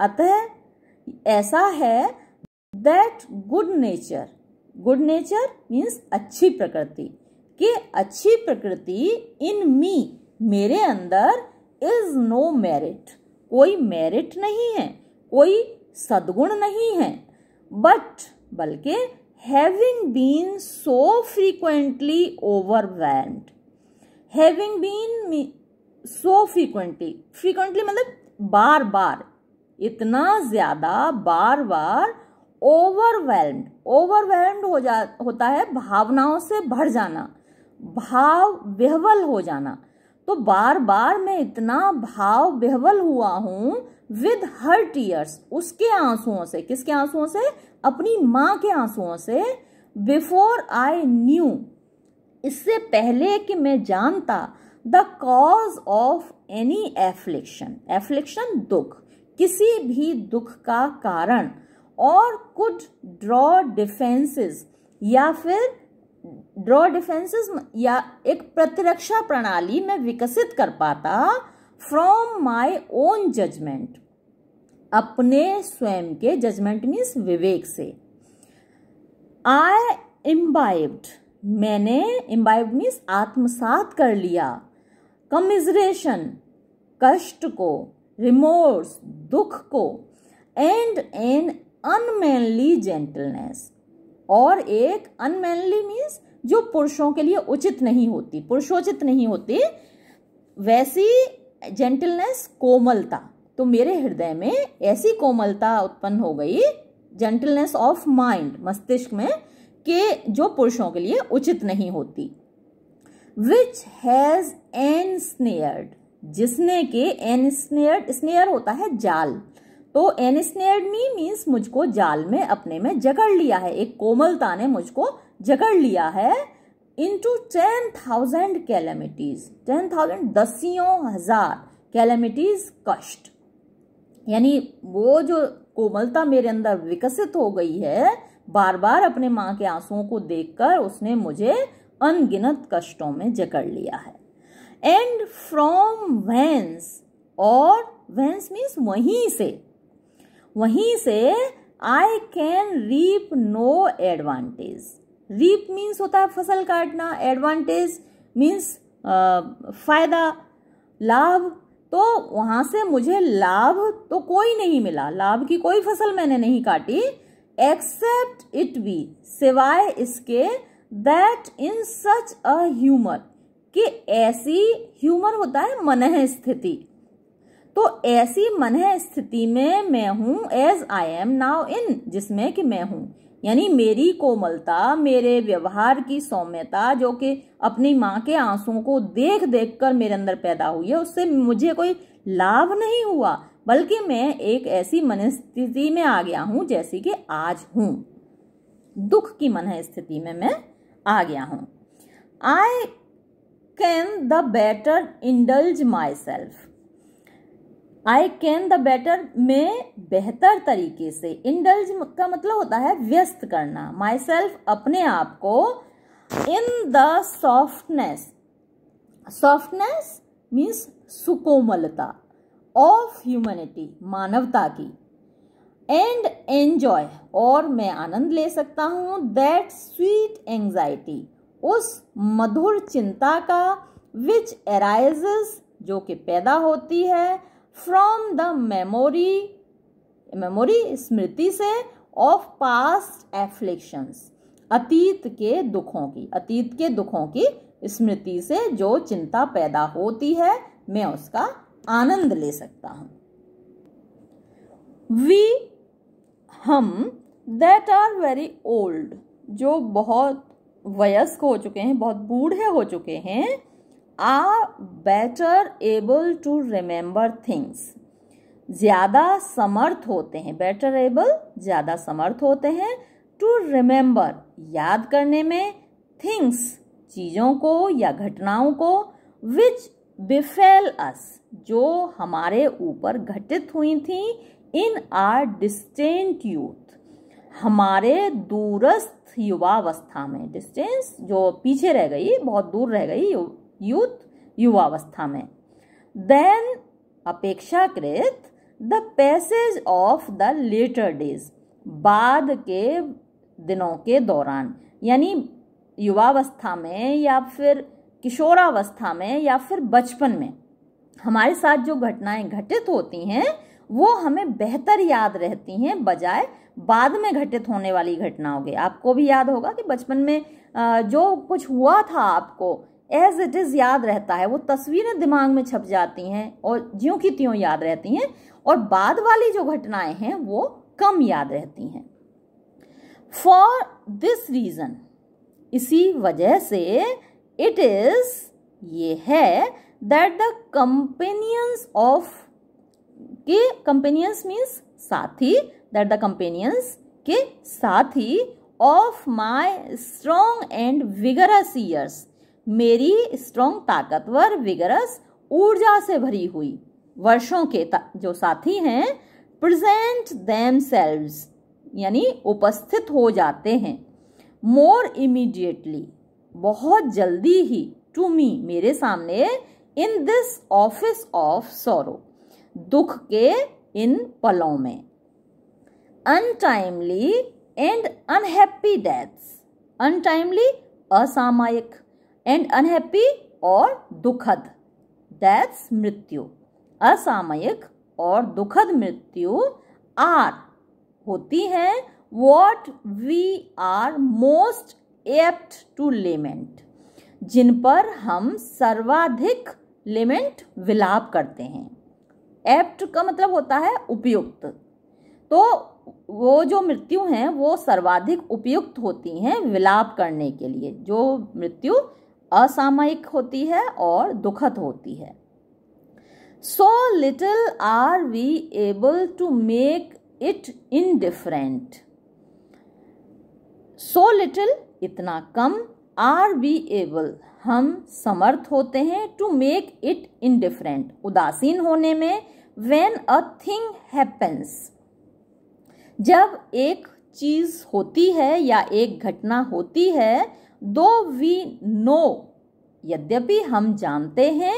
अतः ऐसा है that good nature good nature means अच्छी प्रकृति कि अच्छी प्रकृति इन मी मेरे अंदर इज नो मेरिट कोई मेरिट नहीं है कोई सदगुण नहीं है बट बल्कि having been so frequently overwhelmed having been so frequently frequently मतलब बार बार इतना ज़्यादा बार बार ओवरवेल्ड ओवरवेल्ड हो जा होता है भावनाओं से भर जाना भाव विह्वल हो जाना तो बार बार मैं इतना भाव विह्वल हुआ हूँ विद हर टीयर्स उसके आंसुओं से किसके आंसुओं से अपनी माँ के आंसुओं से बिफोर आई न्यू इससे पहले कि मैं जानता the cause of any affliction affliction दुख किसी भी दुख का कारण और कुड ड्रॉ डिफेंसेस या फिर ड्रॉ डिफेंसेस या एक प्रतिरक्षा प्रणाली में विकसित कर पाता फ्रॉम माई ओन जजमेंट अपने स्वयं के जजमेंट मीन्स विवेक से आई इम्बाइब्ड मैंने इम्बाइब मीन्स आत्मसात कर लिया कमिजरेशन कष्ट को रिमोर्स दुख को एंड एन अनमैनली जेंटलनेस और एक अनमैनली मीन्स जो पुरुषों के लिए उचित नहीं होती पुरुषोचित नहीं होती वैसी जेंटलनेस कोमलता तो मेरे हृदय में ऐसी कोमलता उत्पन्न हो गई जेंटलनेस ऑफ माइंड मस्तिष्क में के जो पुरुषों के लिए उचित नहीं होती विच हैज एन स्नेयर्ड जिसने के एन स्नेयर्ड स्नेयर होता है जाल तो एन स्नेयर्ड मी मीन्स मुझको जाल में अपने में जकड़ लिया है एक कोमलता ने मुझको जकड़ लिया है into ten thousand calamities ten thousand दसियों हजार कैलेमिटीज कष्ट यानी वो जो कोमलता मेरे अंदर विकसित हो गई है बार बार अपने माँ के आंसुओं को देखकर उसने मुझे अनगिनत कष्टों में जकड़ लिया है एंड फ्रॉम वेंस और वेंस मीन्स वहीं से वहीं से I can reap no advantage reap means होता है फसल काटना एडवांटेज मीन्स फायदा लाभ तो वहाँ से मुझे लाभ तो कोई नहीं मिला लाभ की कोई फसल मैंने नहीं काटी एक्सेप्ट इट बी सिवाय इसके that in such a humour कि ऐसी ह्यूमर होता है मनह स्थिति तो ऐसी मनह स्थिति में मैं हूं as I am now in जिसमें कि मैं हूं यानी मेरी कोमलता मेरे व्यवहार की सौम्यता जो कि अपनी माँ के आंसुओं को देख देख कर मेरे अंदर पैदा हुई है उससे मुझे कोई लाभ नहीं हुआ बल्कि मैं एक ऐसी मनस्थिति में आ गया हूँ जैसी कि आज हूँ दुख की मन स्थिति में मैं आ गया हूँ I can the better indulge myself I can the better में बेहतर तरीके से इंडल्ज का मतलब होता है व्यस्त करना माई सेल्फ अपने आप को in the softness softness means सुकोमलता ऑफ ह्यूमनिटी मानवता की एंड एन्जॉय और मैं आनंद ले सकता हूँ दैट स्वीट एंग्जाइटी उस मधुर चिंता का विच एराइज जो कि पैदा होती है फ्रॉम द मेमोरी मेमोरी स्मृति से ऑफ पास्ट एफ्लिक्शंस अतीत के दुखों की अतीत के दुखों की स्मृति से जो चिंता पैदा होती है मैं उसका आनंद ले सकता हूँ वी हम दैट आर वेरी ओल्ड जो बहुत वयस्क हो चुके हैं बहुत बूढ़े हो चुके हैं are better able to remember things ज़्यादा समर्थ होते हैं बेटर एबल ज़्यादा समर्थ होते हैं टू रिमेंबर याद करने में थिंग्स चीज़ों को या घटनाओं को विच बिफेल अस जो हमारे ऊपर घटित हुई थी इन आर डिस्टेंट यूथ हमारे दूरस्थ युवावस्था में डिस्टेंस जो पीछे रह गई बहुत दूर रह गई यूथ युवावस्था में देन अपेक्षाकृत the passage of the latter days बाद के दिनों के दौरान यानी युवावस्था में या फिर किशोरावस्था में या फिर बचपन में हमारे साथ जो घटनाएं घटित होती हैं वो हमें बेहतर याद रहती हैं बजाय बाद में घटित होने वाली घटनाओं के आपको भी याद होगा कि बचपन में जो कुछ हुआ था आपको एज इट इज़ याद रहता है वो तस्वीरें दिमाग में छप जाती हैं और ज्यों की त्यों याद रहती हैं और बाद वाली जो घटनाएं हैं वो कम याद रहती हैं फॉर दिस रीज़न इसी वजह से इट इज़ ये है दैट द कंपेनियंस ऑफ के कंपेनियंस मीन्स साथी दैट द कंपेनियंस के साथी of my strong and vigorous years मेरी स्ट्रॉन्ग ताकतवर विगरस ऊर्जा से भरी हुई वर्षों के जो साथी हैं प्रेजेंट देम यानी उपस्थित हो जाते हैं मोर इमीडिएटली बहुत जल्दी ही टू मी मेरे सामने in this office of sorrow दुख के इन पलों में untimely and unhappy deaths untimely असामायिक एंड अनहैप्पी और दुखद दैट्स मृत्यु असामयिक और दुखद मृत्यु आर होती है what we are most apt to lament जिन पर हम सर्वाधिक लेमेंट विलाप करते हैं एप्ट का मतलब होता है उपयुक्त तो वो जो मृत्यु हैं वो सर्वाधिक उपयुक्त होती हैं विलाप करने के लिए जो मृत्यु असामयिक होती है और दुखद होती है so little are we able to make it indifferent so little इतना कम आर वी एबल हम समर्थ होते हैं टू मेक इट इनडिफरेंट उदासीन होने में वेन अ थिंग हैपन्स जब एक चीज होती है या एक घटना होती है दो वी नो यद्यपि हम जानते हैं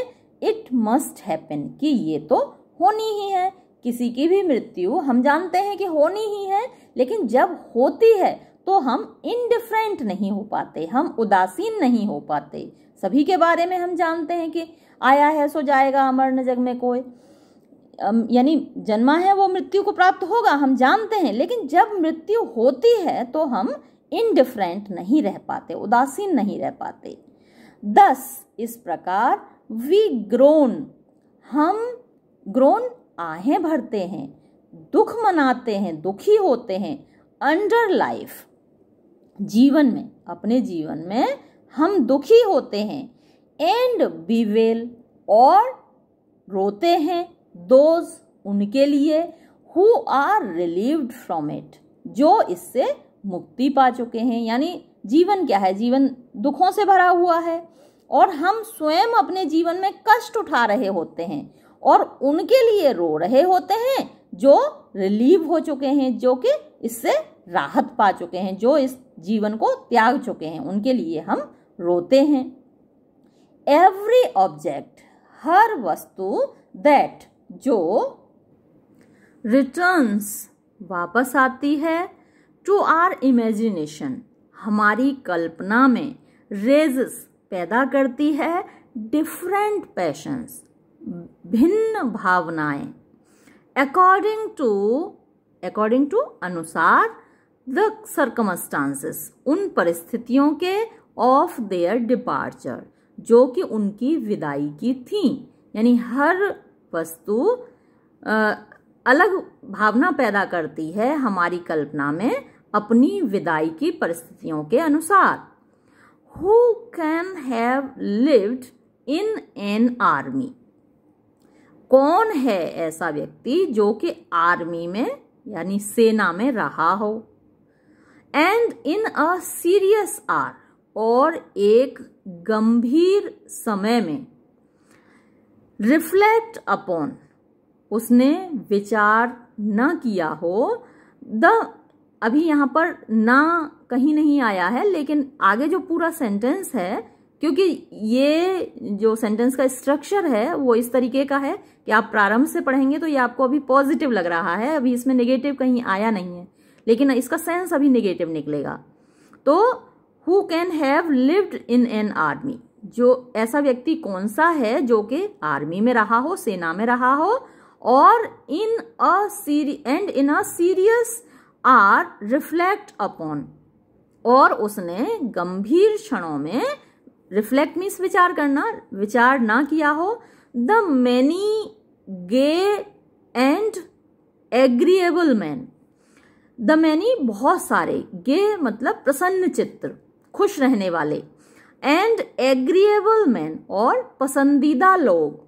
इट मस्ट हैपन कि ये तो होनी ही है किसी की भी मृत्यु हम जानते हैं कि होनी ही है लेकिन जब होती है तो हम इनडिफरेंट नहीं हो पाते हम उदासीन नहीं हो पाते सभी के बारे में हम जानते हैं कि आया है सो जाएगा अमर न जग में कोई यानी जन्मा है वो मृत्यु को प्राप्त होगा हम जानते हैं लेकिन जब मृत्यु होती है तो हम इनडिफरेंट नहीं रह पाते उदासीन नहीं रह पाते दस इस प्रकार वी ग्रोन हम ग्रोन आहें भरते हैं दुख मनाते हैं दुखी होते हैं अंडर लाइफ जीवन में अपने जीवन में हम दुखी होते हैं एंड बीवेल और रोते हैं दोज उनके लिए who are relieved from it जो इससे मुक्ति पा चुके हैं यानी जीवन क्या है जीवन दुखों से भरा हुआ है और हम स्वयं अपने जीवन में कष्ट उठा रहे होते हैं और उनके लिए रो रहे होते हैं जो रिलीव हो चुके हैं जो कि इससे राहत पा चुके हैं जो इस जीवन को त्याग चुके हैं उनके लिए हम रोते हैं एवरी ऑब्जेक्ट हर वस्तु दैट जो रिटर्न्स वापस आती है टू आर इमेजिनेशन हमारी कल्पना में रेजेस पैदा करती है डिफरेंट पैशंस भिन्न भावनाएं अकॉर्डिंग टू अकॉर्डिंग टू अनुसार द सर्कमस्टांसेस उन परिस्थितियों के ऑफ देयर डिपार्चर जो कि उनकी विदाई की थी यानी हर वस्तु अलग भावना पैदा करती है हमारी कल्पना में अपनी विदाई की परिस्थितियों के अनुसार who can have lived in an army कौन है ऐसा व्यक्ति जो कि आर्मी में यानी सेना में रहा हो and in a serious hour और एक गंभीर समय में रिफ्लेक्ट अपॉन उसने विचार न किया हो द अभी यहाँ पर ना कहीं नहीं आया है लेकिन आगे जो पूरा सेंटेंस है क्योंकि ये जो सेंटेंस का स्ट्रक्चर है वो इस तरीके का है कि आप प्रारंभ से पढ़ेंगे तो ये आपको अभी पॉजिटिव लग रहा है अभी इसमें नेगेटिव कहीं आया नहीं है लेकिन इसका सेंस अभी नेगेटिव निकलेगा तो who can have lived in an army जो ऐसा व्यक्ति कौन सा है जो कि आर्मी में रहा हो सेना में रहा हो और in a and in a serious hour reflect upon और उसने गंभीर क्षणों में रिफ्लेक्ट मीन्स विचार करना विचार ना किया हो the many gay and agreeable men the many बहुत सारे गे मतलब प्रसन्न चित्र खुश रहने वाले एंड एग्रीएबल मैन और पसंदीदा लोग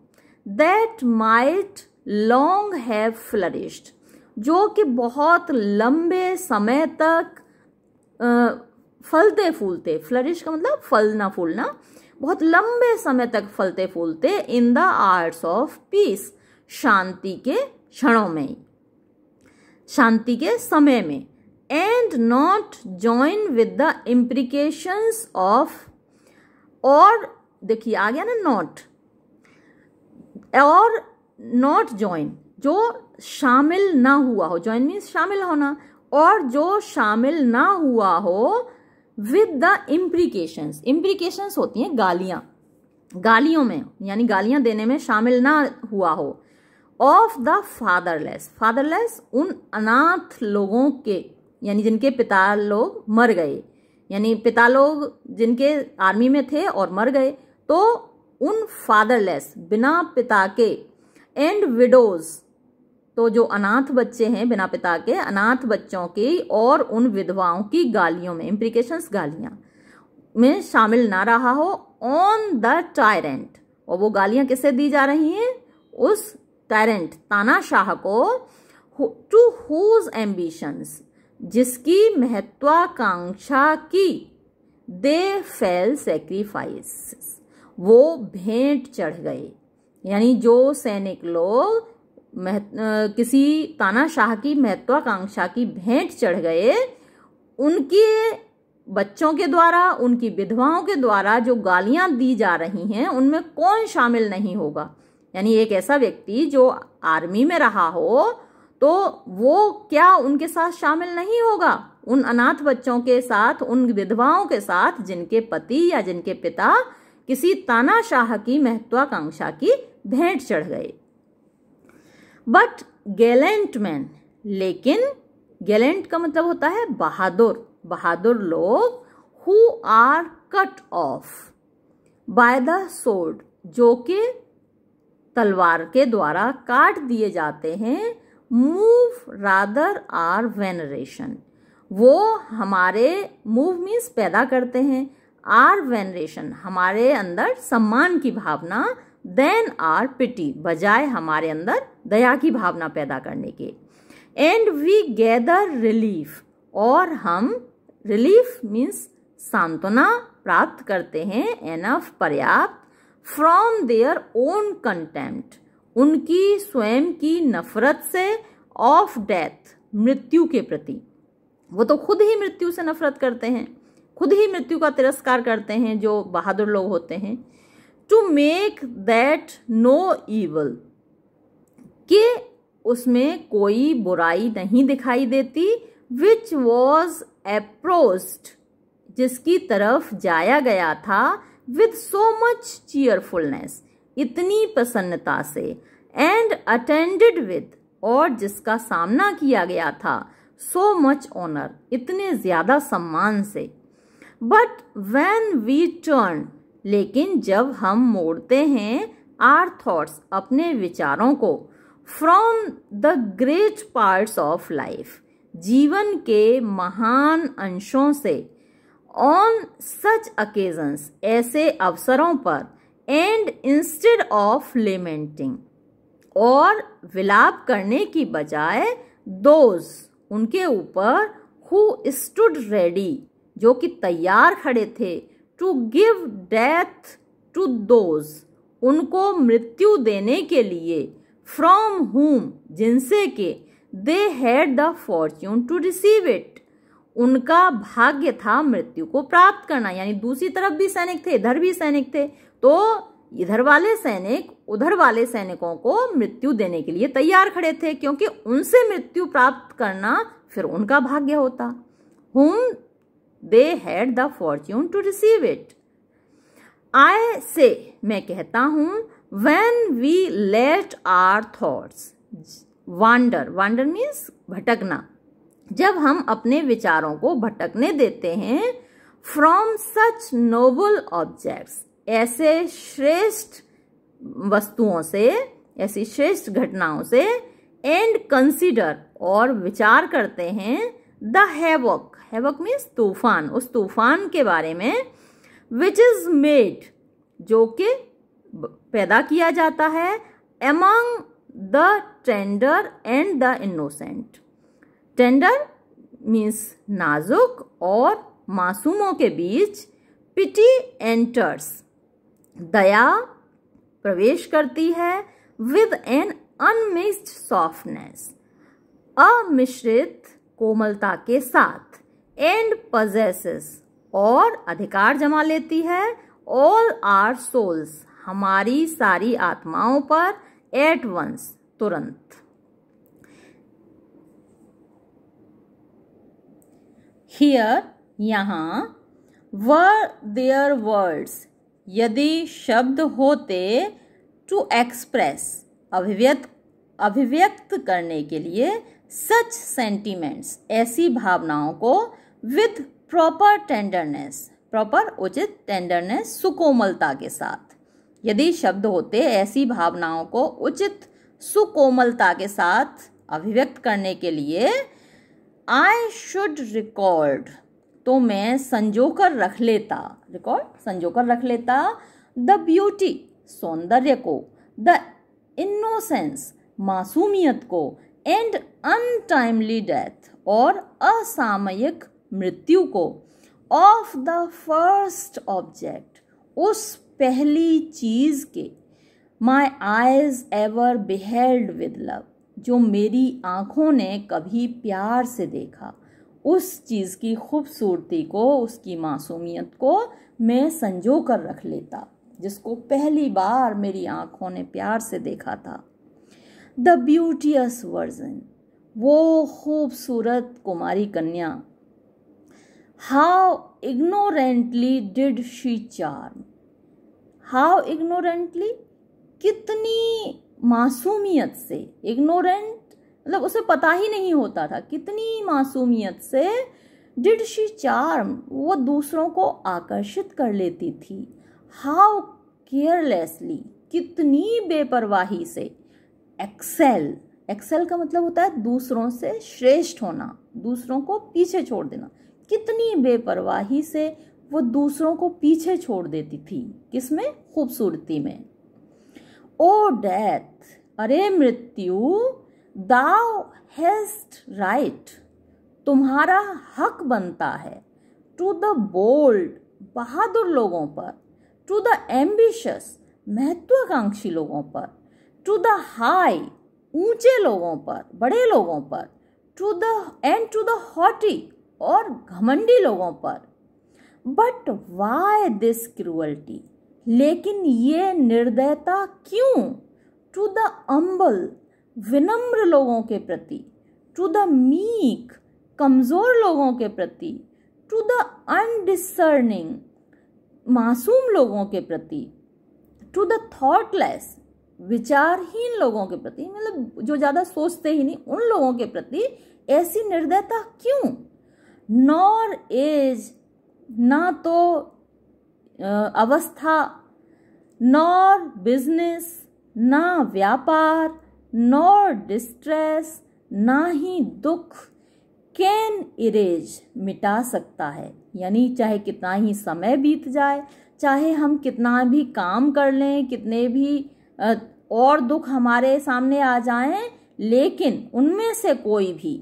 that might long have flourished जो कि बहुत लंबे समय तक फलते फूलते फ्लरिश का मतलब फलना फूलना बहुत लंबे समय तक फलते फूलते in the arts of peace शांति के क्षणों में ही शांति के समय में and not join with the imprecations of और देखिए आ गया ना नॉट और नॉट ज्वाइन जो शामिल ना हुआ हो ज्वाइन मीन्स शामिल होना और जो शामिल ना हुआ हो विद द इम्प्लीकेशंस इम्प्लीकेशंस होती हैं गालियां गालियों में यानी गालियां देने में शामिल ना हुआ हो ऑफ द फादरलेस फादरलेस उन अनाथ लोगों के यानी जिनके पिता लोग मर गए यानी पिता लोग जिनके आर्मी में थे और मर गए तो उन फादरलेस बिना पिता के एंड विडोज़ तो जो अनाथ बच्चे हैं बिना पिता के अनाथ बच्चों की और उन विधवाओं की गालियों में इम्प्लीकेशंस गालियां में शामिल ना रहा हो ऑन द टायरेंट और वो गालियां किसे दी जा रही हैं उस टायरेंट तानाशाह को टू हुज एम्बिशंस जिसकी महत्वाकांक्षा की दे फेल सेक्रीफाइस वो भेंट चढ़ गए यानी जो सैनिक लोग किसी तानाशाह की महत्वाकांक्षा की भेंट चढ़ गए उनके बच्चों के द्वारा उनकी विधवाओं के द्वारा जो गालियां दी जा रही हैं उनमें कौन शामिल नहीं होगा यानी एक ऐसा व्यक्ति जो आर्मी में रहा हो तो वो क्या उनके साथ शामिल नहीं होगा उन अनाथ बच्चों के साथ उन विधवाओं के साथ जिनके पति या जिनके पिता किसी तानाशाह की महत्वाकांक्षा की भेंट चढ़ गए बट गैलेंट मैन लेकिन गैलेंट का मतलब होता है बहादुर बहादुर लोग who are cut off by the sword जो कि तलवार के द्वारा काट दिए जाते हैं मूव रादर आर वेनरेशन वो हमारे मूव मीन्स पैदा करते हैं आर वेनरेशन हमारे अंदर सम्मान की भावना देन आर पिटी बजाय हमारे अंदर दया की भावना पैदा करने के एंड वी गैदर रिलीफ और हम रिलीफ मीन्स सांत्वना प्राप्त करते हैं एनफ पर्याप्त फ्रॉम देयर ओन कंटेम्प्ट उनकी स्वयं की नफरत से ऑफ डेथ मृत्यु के प्रति वो तो खुद ही मृत्यु से नफरत करते हैं खुद ही मृत्यु का तिरस्कार करते हैं जो बहादुर लोग होते हैं to make that no evil कि उसमें कोई बुराई नहीं दिखाई देती विच वॉज अप्रोस्ड जिसकी तरफ जाया गया था विद सो मच चीयरफुलनेस इतनी प्रसन्नता से एंड अटेंडेड विद और जिसका सामना किया गया था सो मच ऑनर इतने ज़्यादा सम्मान से बट वैन वी टर्न लेकिन जब हम मोड़ते हैं आर थॉट्स अपने विचारों को from the great parts of life जीवन के महान अंशों से ऑन सच अकेजन्स ऐसे अवसरों पर एंड इंस्टेड ऑफ लेमेंटिंग और विलाप करने की बजाय दोज उनके ऊपर हु स्टूड रेडी जो कि तैयार खड़े थे to give death to those उनको मृत्यु देने के लिए फ्रॉम होम जिनसे के they had the fortune to receive it उनका भाग्य था मृत्यु को प्राप्त करना यानी दूसरी तरफ भी सैनिक थे इधर भी सैनिक थे तो इधर वाले सैनिक उधर वाले सैनिकों को मृत्यु देने के लिए तैयार खड़े थे क्योंकि उनसे मृत्यु प्राप्त करना फिर उनका भाग्य होता whom they had the fortune to receive it I say मैं कहता हूँ when we let our thoughts wander wander means भटकना जब हम अपने विचारों को भटकने देते हैं फ्रॉम सच नोबल ऑब्जेक्ट्स ऐसे श्रेष्ठ वस्तुओं से ऐसी श्रेष्ठ घटनाओं से एंड कंसिडर और विचार करते हैं द हैवक हैवक मीन्स तूफान उस तूफान के बारे में विच इज़ मेड जो कि पैदा किया जाता है among the tender and the innocent tender means नाजुक और मासूमों के बीच पिटी एंटर्स दया प्रवेश करती है विद एन अनमिक्स्ड सॉफ्टनेस अमिश्रित कोमलता के साथ एंड पजेसेस और अधिकार जमा लेती है ऑल आर सोल्स हमारी सारी आत्माओं पर एट वंस तुरंत हियर यहाँ वर देयर वर्ड्स यदि शब्द होते टू एक्सप्रेस अभिव्यक्त अभिव्यक्त करने के लिए सच सेंटीमेंट्स ऐसी भावनाओं को विथ प्रॉपर टेंडरनेस प्रॉपर उचित टेंडरनेस सुकोमलता के साथ यदि शब्द होते ऐसी भावनाओं को उचित सुकोमलता के साथ अभिव्यक्त करने के लिए आई शुड रिकॉर्ड तो मैं संजोकर रख लेता रिकॉर्ड संजोकर रख लेता द ब्यूटी सौंदर्य को द इनोसेंस मासूमियत को एंड अनटाइमली डेथ और असामयिक मृत्यु को ऑफ द फर्स्ट ऑब्जेक्ट उस पहली चीज़ के my eyes ever beheld with love जो मेरी आँखों ने कभी प्यार से देखा उस चीज़ की खूबसूरती को उसकी मासूमियत को मैं संजो कर रख लेता जिसको पहली बार मेरी आँखों ने प्यार से देखा था द ब्यूटियस वर्जन वो खूबसूरत कुमारी कन्या how ignorantly did she charm how ignorantly कितनी मासूमियत से इग्नोरेंट मतलब उसे पता ही नहीं होता था कितनी मासूमियत से डिड शी चार्म वो दूसरों को आकर्षित कर लेती थी हाउ केयरलेसली कितनी बेपरवाही से एक्सेल एक्सेल का मतलब होता है दूसरों से श्रेष्ठ होना दूसरों को पीछे छोड़ देना कितनी बेपरवाही से वो दूसरों को पीछे छोड़ देती थी किसमें खूबसूरती में ओ डेथ अरे मृत्यु दाव हेस्ट राइट तुम्हारा हक बनता है टू द बोल्ड बहादुर लोगों पर टू द एम्बिशस महत्वाकांक्षी लोगों पर टू द हाई ऊंचे लोगों पर बड़े लोगों पर to the and to the haughty और घमंडी लोगों पर बट वाई दिस क्रुअल्टी लेकिन ये निर्दयता क्यों टू द अम्बल विनम्र लोगों के प्रति टू द मीक कमज़ोर लोगों के प्रति टू द अनडिसर्निंग मासूम लोगों के प्रति टू द थॉटलेस विचारहीन लोगों के प्रति मतलब जो ज़्यादा सोचते ही नहीं उन लोगों के प्रति ऐसी निर्दयता क्यों नॉर इज ना तो अवस्था नॉर बिजनेस ना व्यापार नॉर डिस्ट्रेस ना ही दुख कैन इरेज मिटा सकता है यानी चाहे कितना ही समय बीत जाए चाहे हम कितना भी काम कर लें कितने भी और दुख हमारे सामने आ जाएं लेकिन उनमें से कोई भी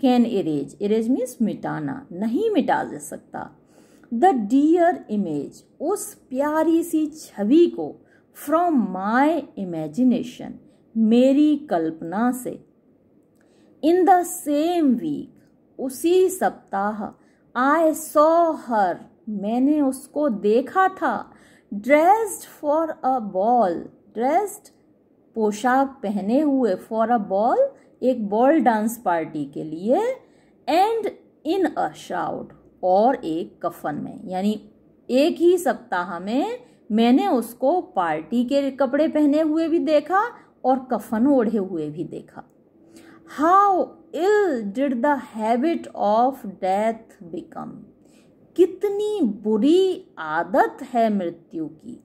कैन इरेज इरेज मीन्स मिटाना नहीं मिटा दे सकता द डियर इमेज उस प्यारी सी छवि को फ्रॉम माई इमेजिनेशन मेरी कल्पना से इन द सेम वीक उसी सप्ताह आई सॉ हर मैंने उसको देखा था dressed for a ball dressed पोशाक पहने हुए फॉर अ बॉल एक बॉल डांस पार्टी के लिए एंड इन अ शाउट और एक कफन में यानी एक ही सप्ताह में मैंने उसको पार्टी के कपड़े पहने हुए भी देखा और कफन ओढ़े हुए भी देखा how ill did the habit of death become कितनी बुरी आदत है मृत्यु की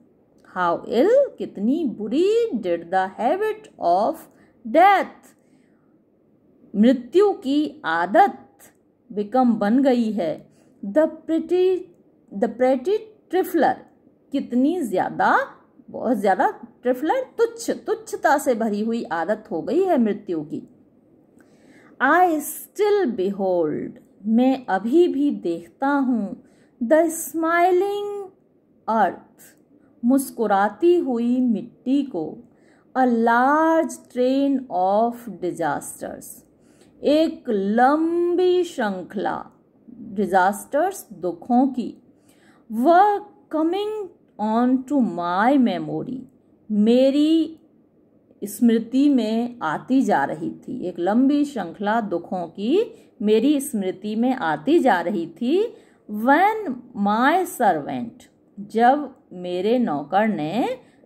हाउ इल कितनी बुरी did the habit of death मृत्यु की आदत विकम बन गई है the pretty the pretty trifler कितनी ज़्यादा बहुत ज़्यादा ट्रिफलर तुच्छ तुच्छता से भरी हुई आदत हो गई है मृत्यु की आई स्टिल बिहोल्ड मैं अभी भी देखता हूँ द स्माइलिंग अर्थ मुस्कुराती हुई मिट्टी को a large train of disasters एक लंबी श्रृंखला डिजास्टर्स दुखों की वह coming on to my memory मेरी स्मृति में आती जा रही थी एक लंबी श्रृंखला दुखों की मेरी स्मृति में आती जा रही थी वन माय सर्वेंट जब मेरे नौकर ने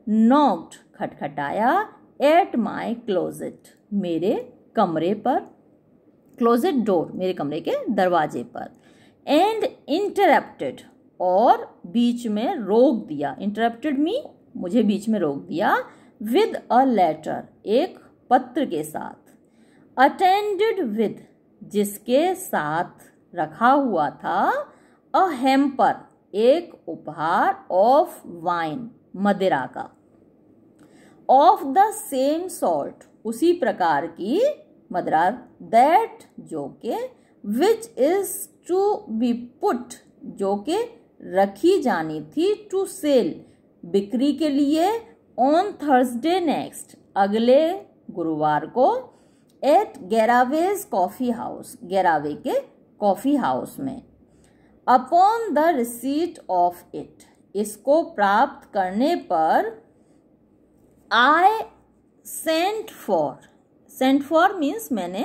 नॉक्ड खटखटाया एट माय क्लोजेट मेरे कमरे पर क्लोजेड डोर मेरे कमरे के दरवाजे पर एंड इंटरप्टेड और बीच में रोक दिया इंटरप्टेड मी मुझे बीच में रोक दिया विद अ लेटर एक पत्र के साथ अटेंडेड विद जिसके साथ रखा हुआ था अ हेम्पर एक उपहार ऑफ वाइन मदिरा का ऑफ द सेम सॉल्ट उसी प्रकार की मदरार दैट जो के which is to be put जो के रखी जानी थी टू सेल बिक्री के लिए ऑन थर्सडे नेक्स्ट अगले गुरुवार को at Garraway's coffee house Garraway के कॉफ़ी हाउस में upon the receipt of it इसको प्राप्त करने पर I sent for sent for means मैंने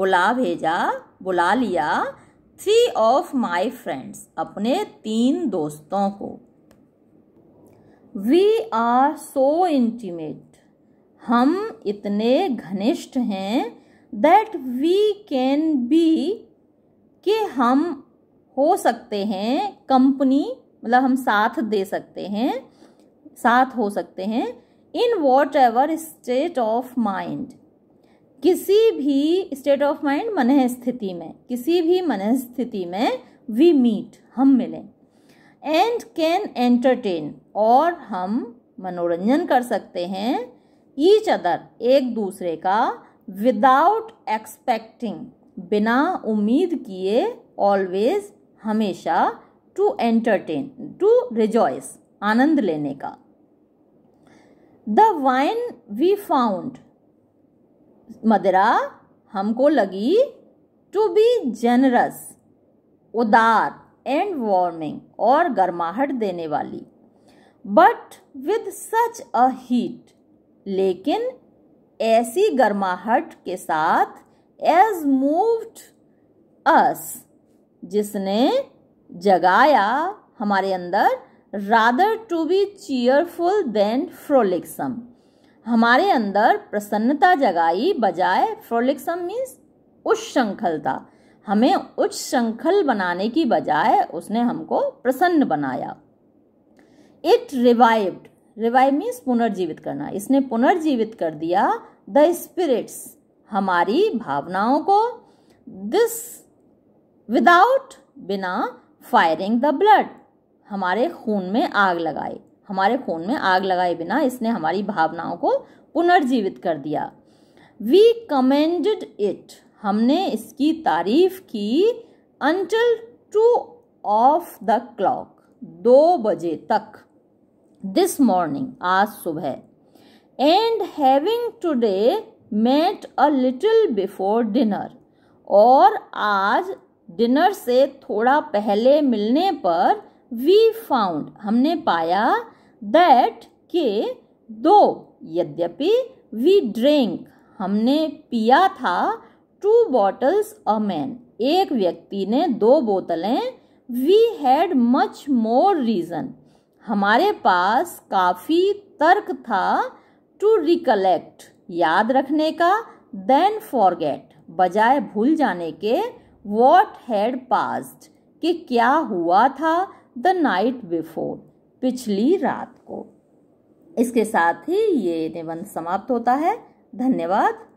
बुला भेजा बुला लिया थ्री ऑफ माई फ्रेंड्स अपने तीन दोस्तों को वी आर सो इंटीमेट हम इतने घनिष्ठ हैं दैट वी कैन बी कि हम हो सकते हैं कंपनी मतलब हम साथ दे सकते हैं साथ हो सकते हैं in whatever state of mind किसी भी स्टेट ऑफ माइंड मन स्थिति में किसी भी मन स्थिति में वी मीट हम मिलें एंड कैन एंटरटेन और हम मनोरंजन कर सकते हैं ईच अदर एक दूसरे का विदाउट एक्सपेक्टिंग बिना उम्मीद किए ऑलवेज हमेशा टू एंटरटेन टू रिजॉयस आनंद लेने का द वाइन वी फाउंड मदरा हमको लगी टू बी जेनरस उदार एंड वार्मिंग और गर्माहट देने वाली but with such a heat लेकिन ऐसी गर्माहट के साथ एज मूव्ड अस जिसने जगाया हमारे अंदर rather to be cheerful than frolicsome हमारे अंदर प्रसन्नता जगाई बजाय फ्रोलिक्सम मीन्स उच्च श्रृंखलता हमें उच्च श्रृंखल बनाने की बजाय उसने हमको प्रसन्न बनाया इट रिवाइव्ड रिवाइव मीन्स पुनर्जीवित करना इसने पुनर्जीवित कर दिया द स्पिरिट्स हमारी भावनाओं को दिस विदाउट बिना फायरिंग द ब्लड हमारे खून में आग लगाई हमारे खून में आग लगाए बिना इसने हमारी भावनाओं को पुनर्जीवित कर दिया वी कमेंडेड इट हमने इसकी तारीफ की until two of the clock दो बजे तक दिस मॉर्निंग आज सुबह and having today met a little before dinner और आज डिनर से थोड़ा पहले मिलने पर वी फाउंड हमने पाया दैट के दो यद्यपि वी ड्रिंक हमने पिया था टू बॉटल्स अ मैन एक व्यक्ति ने दो बोतलें we had much more reason हमारे पास काफ़ी तर्क था टू रिकलेक्ट याद रखने का देन फॉरगेट बजाय भूल जाने के वॉट हैड पास्ट कि क्या हुआ था द नाइट बिफोर पिछली रात को इसके साथ ही ये निबंध समाप्त होता है धन्यवाद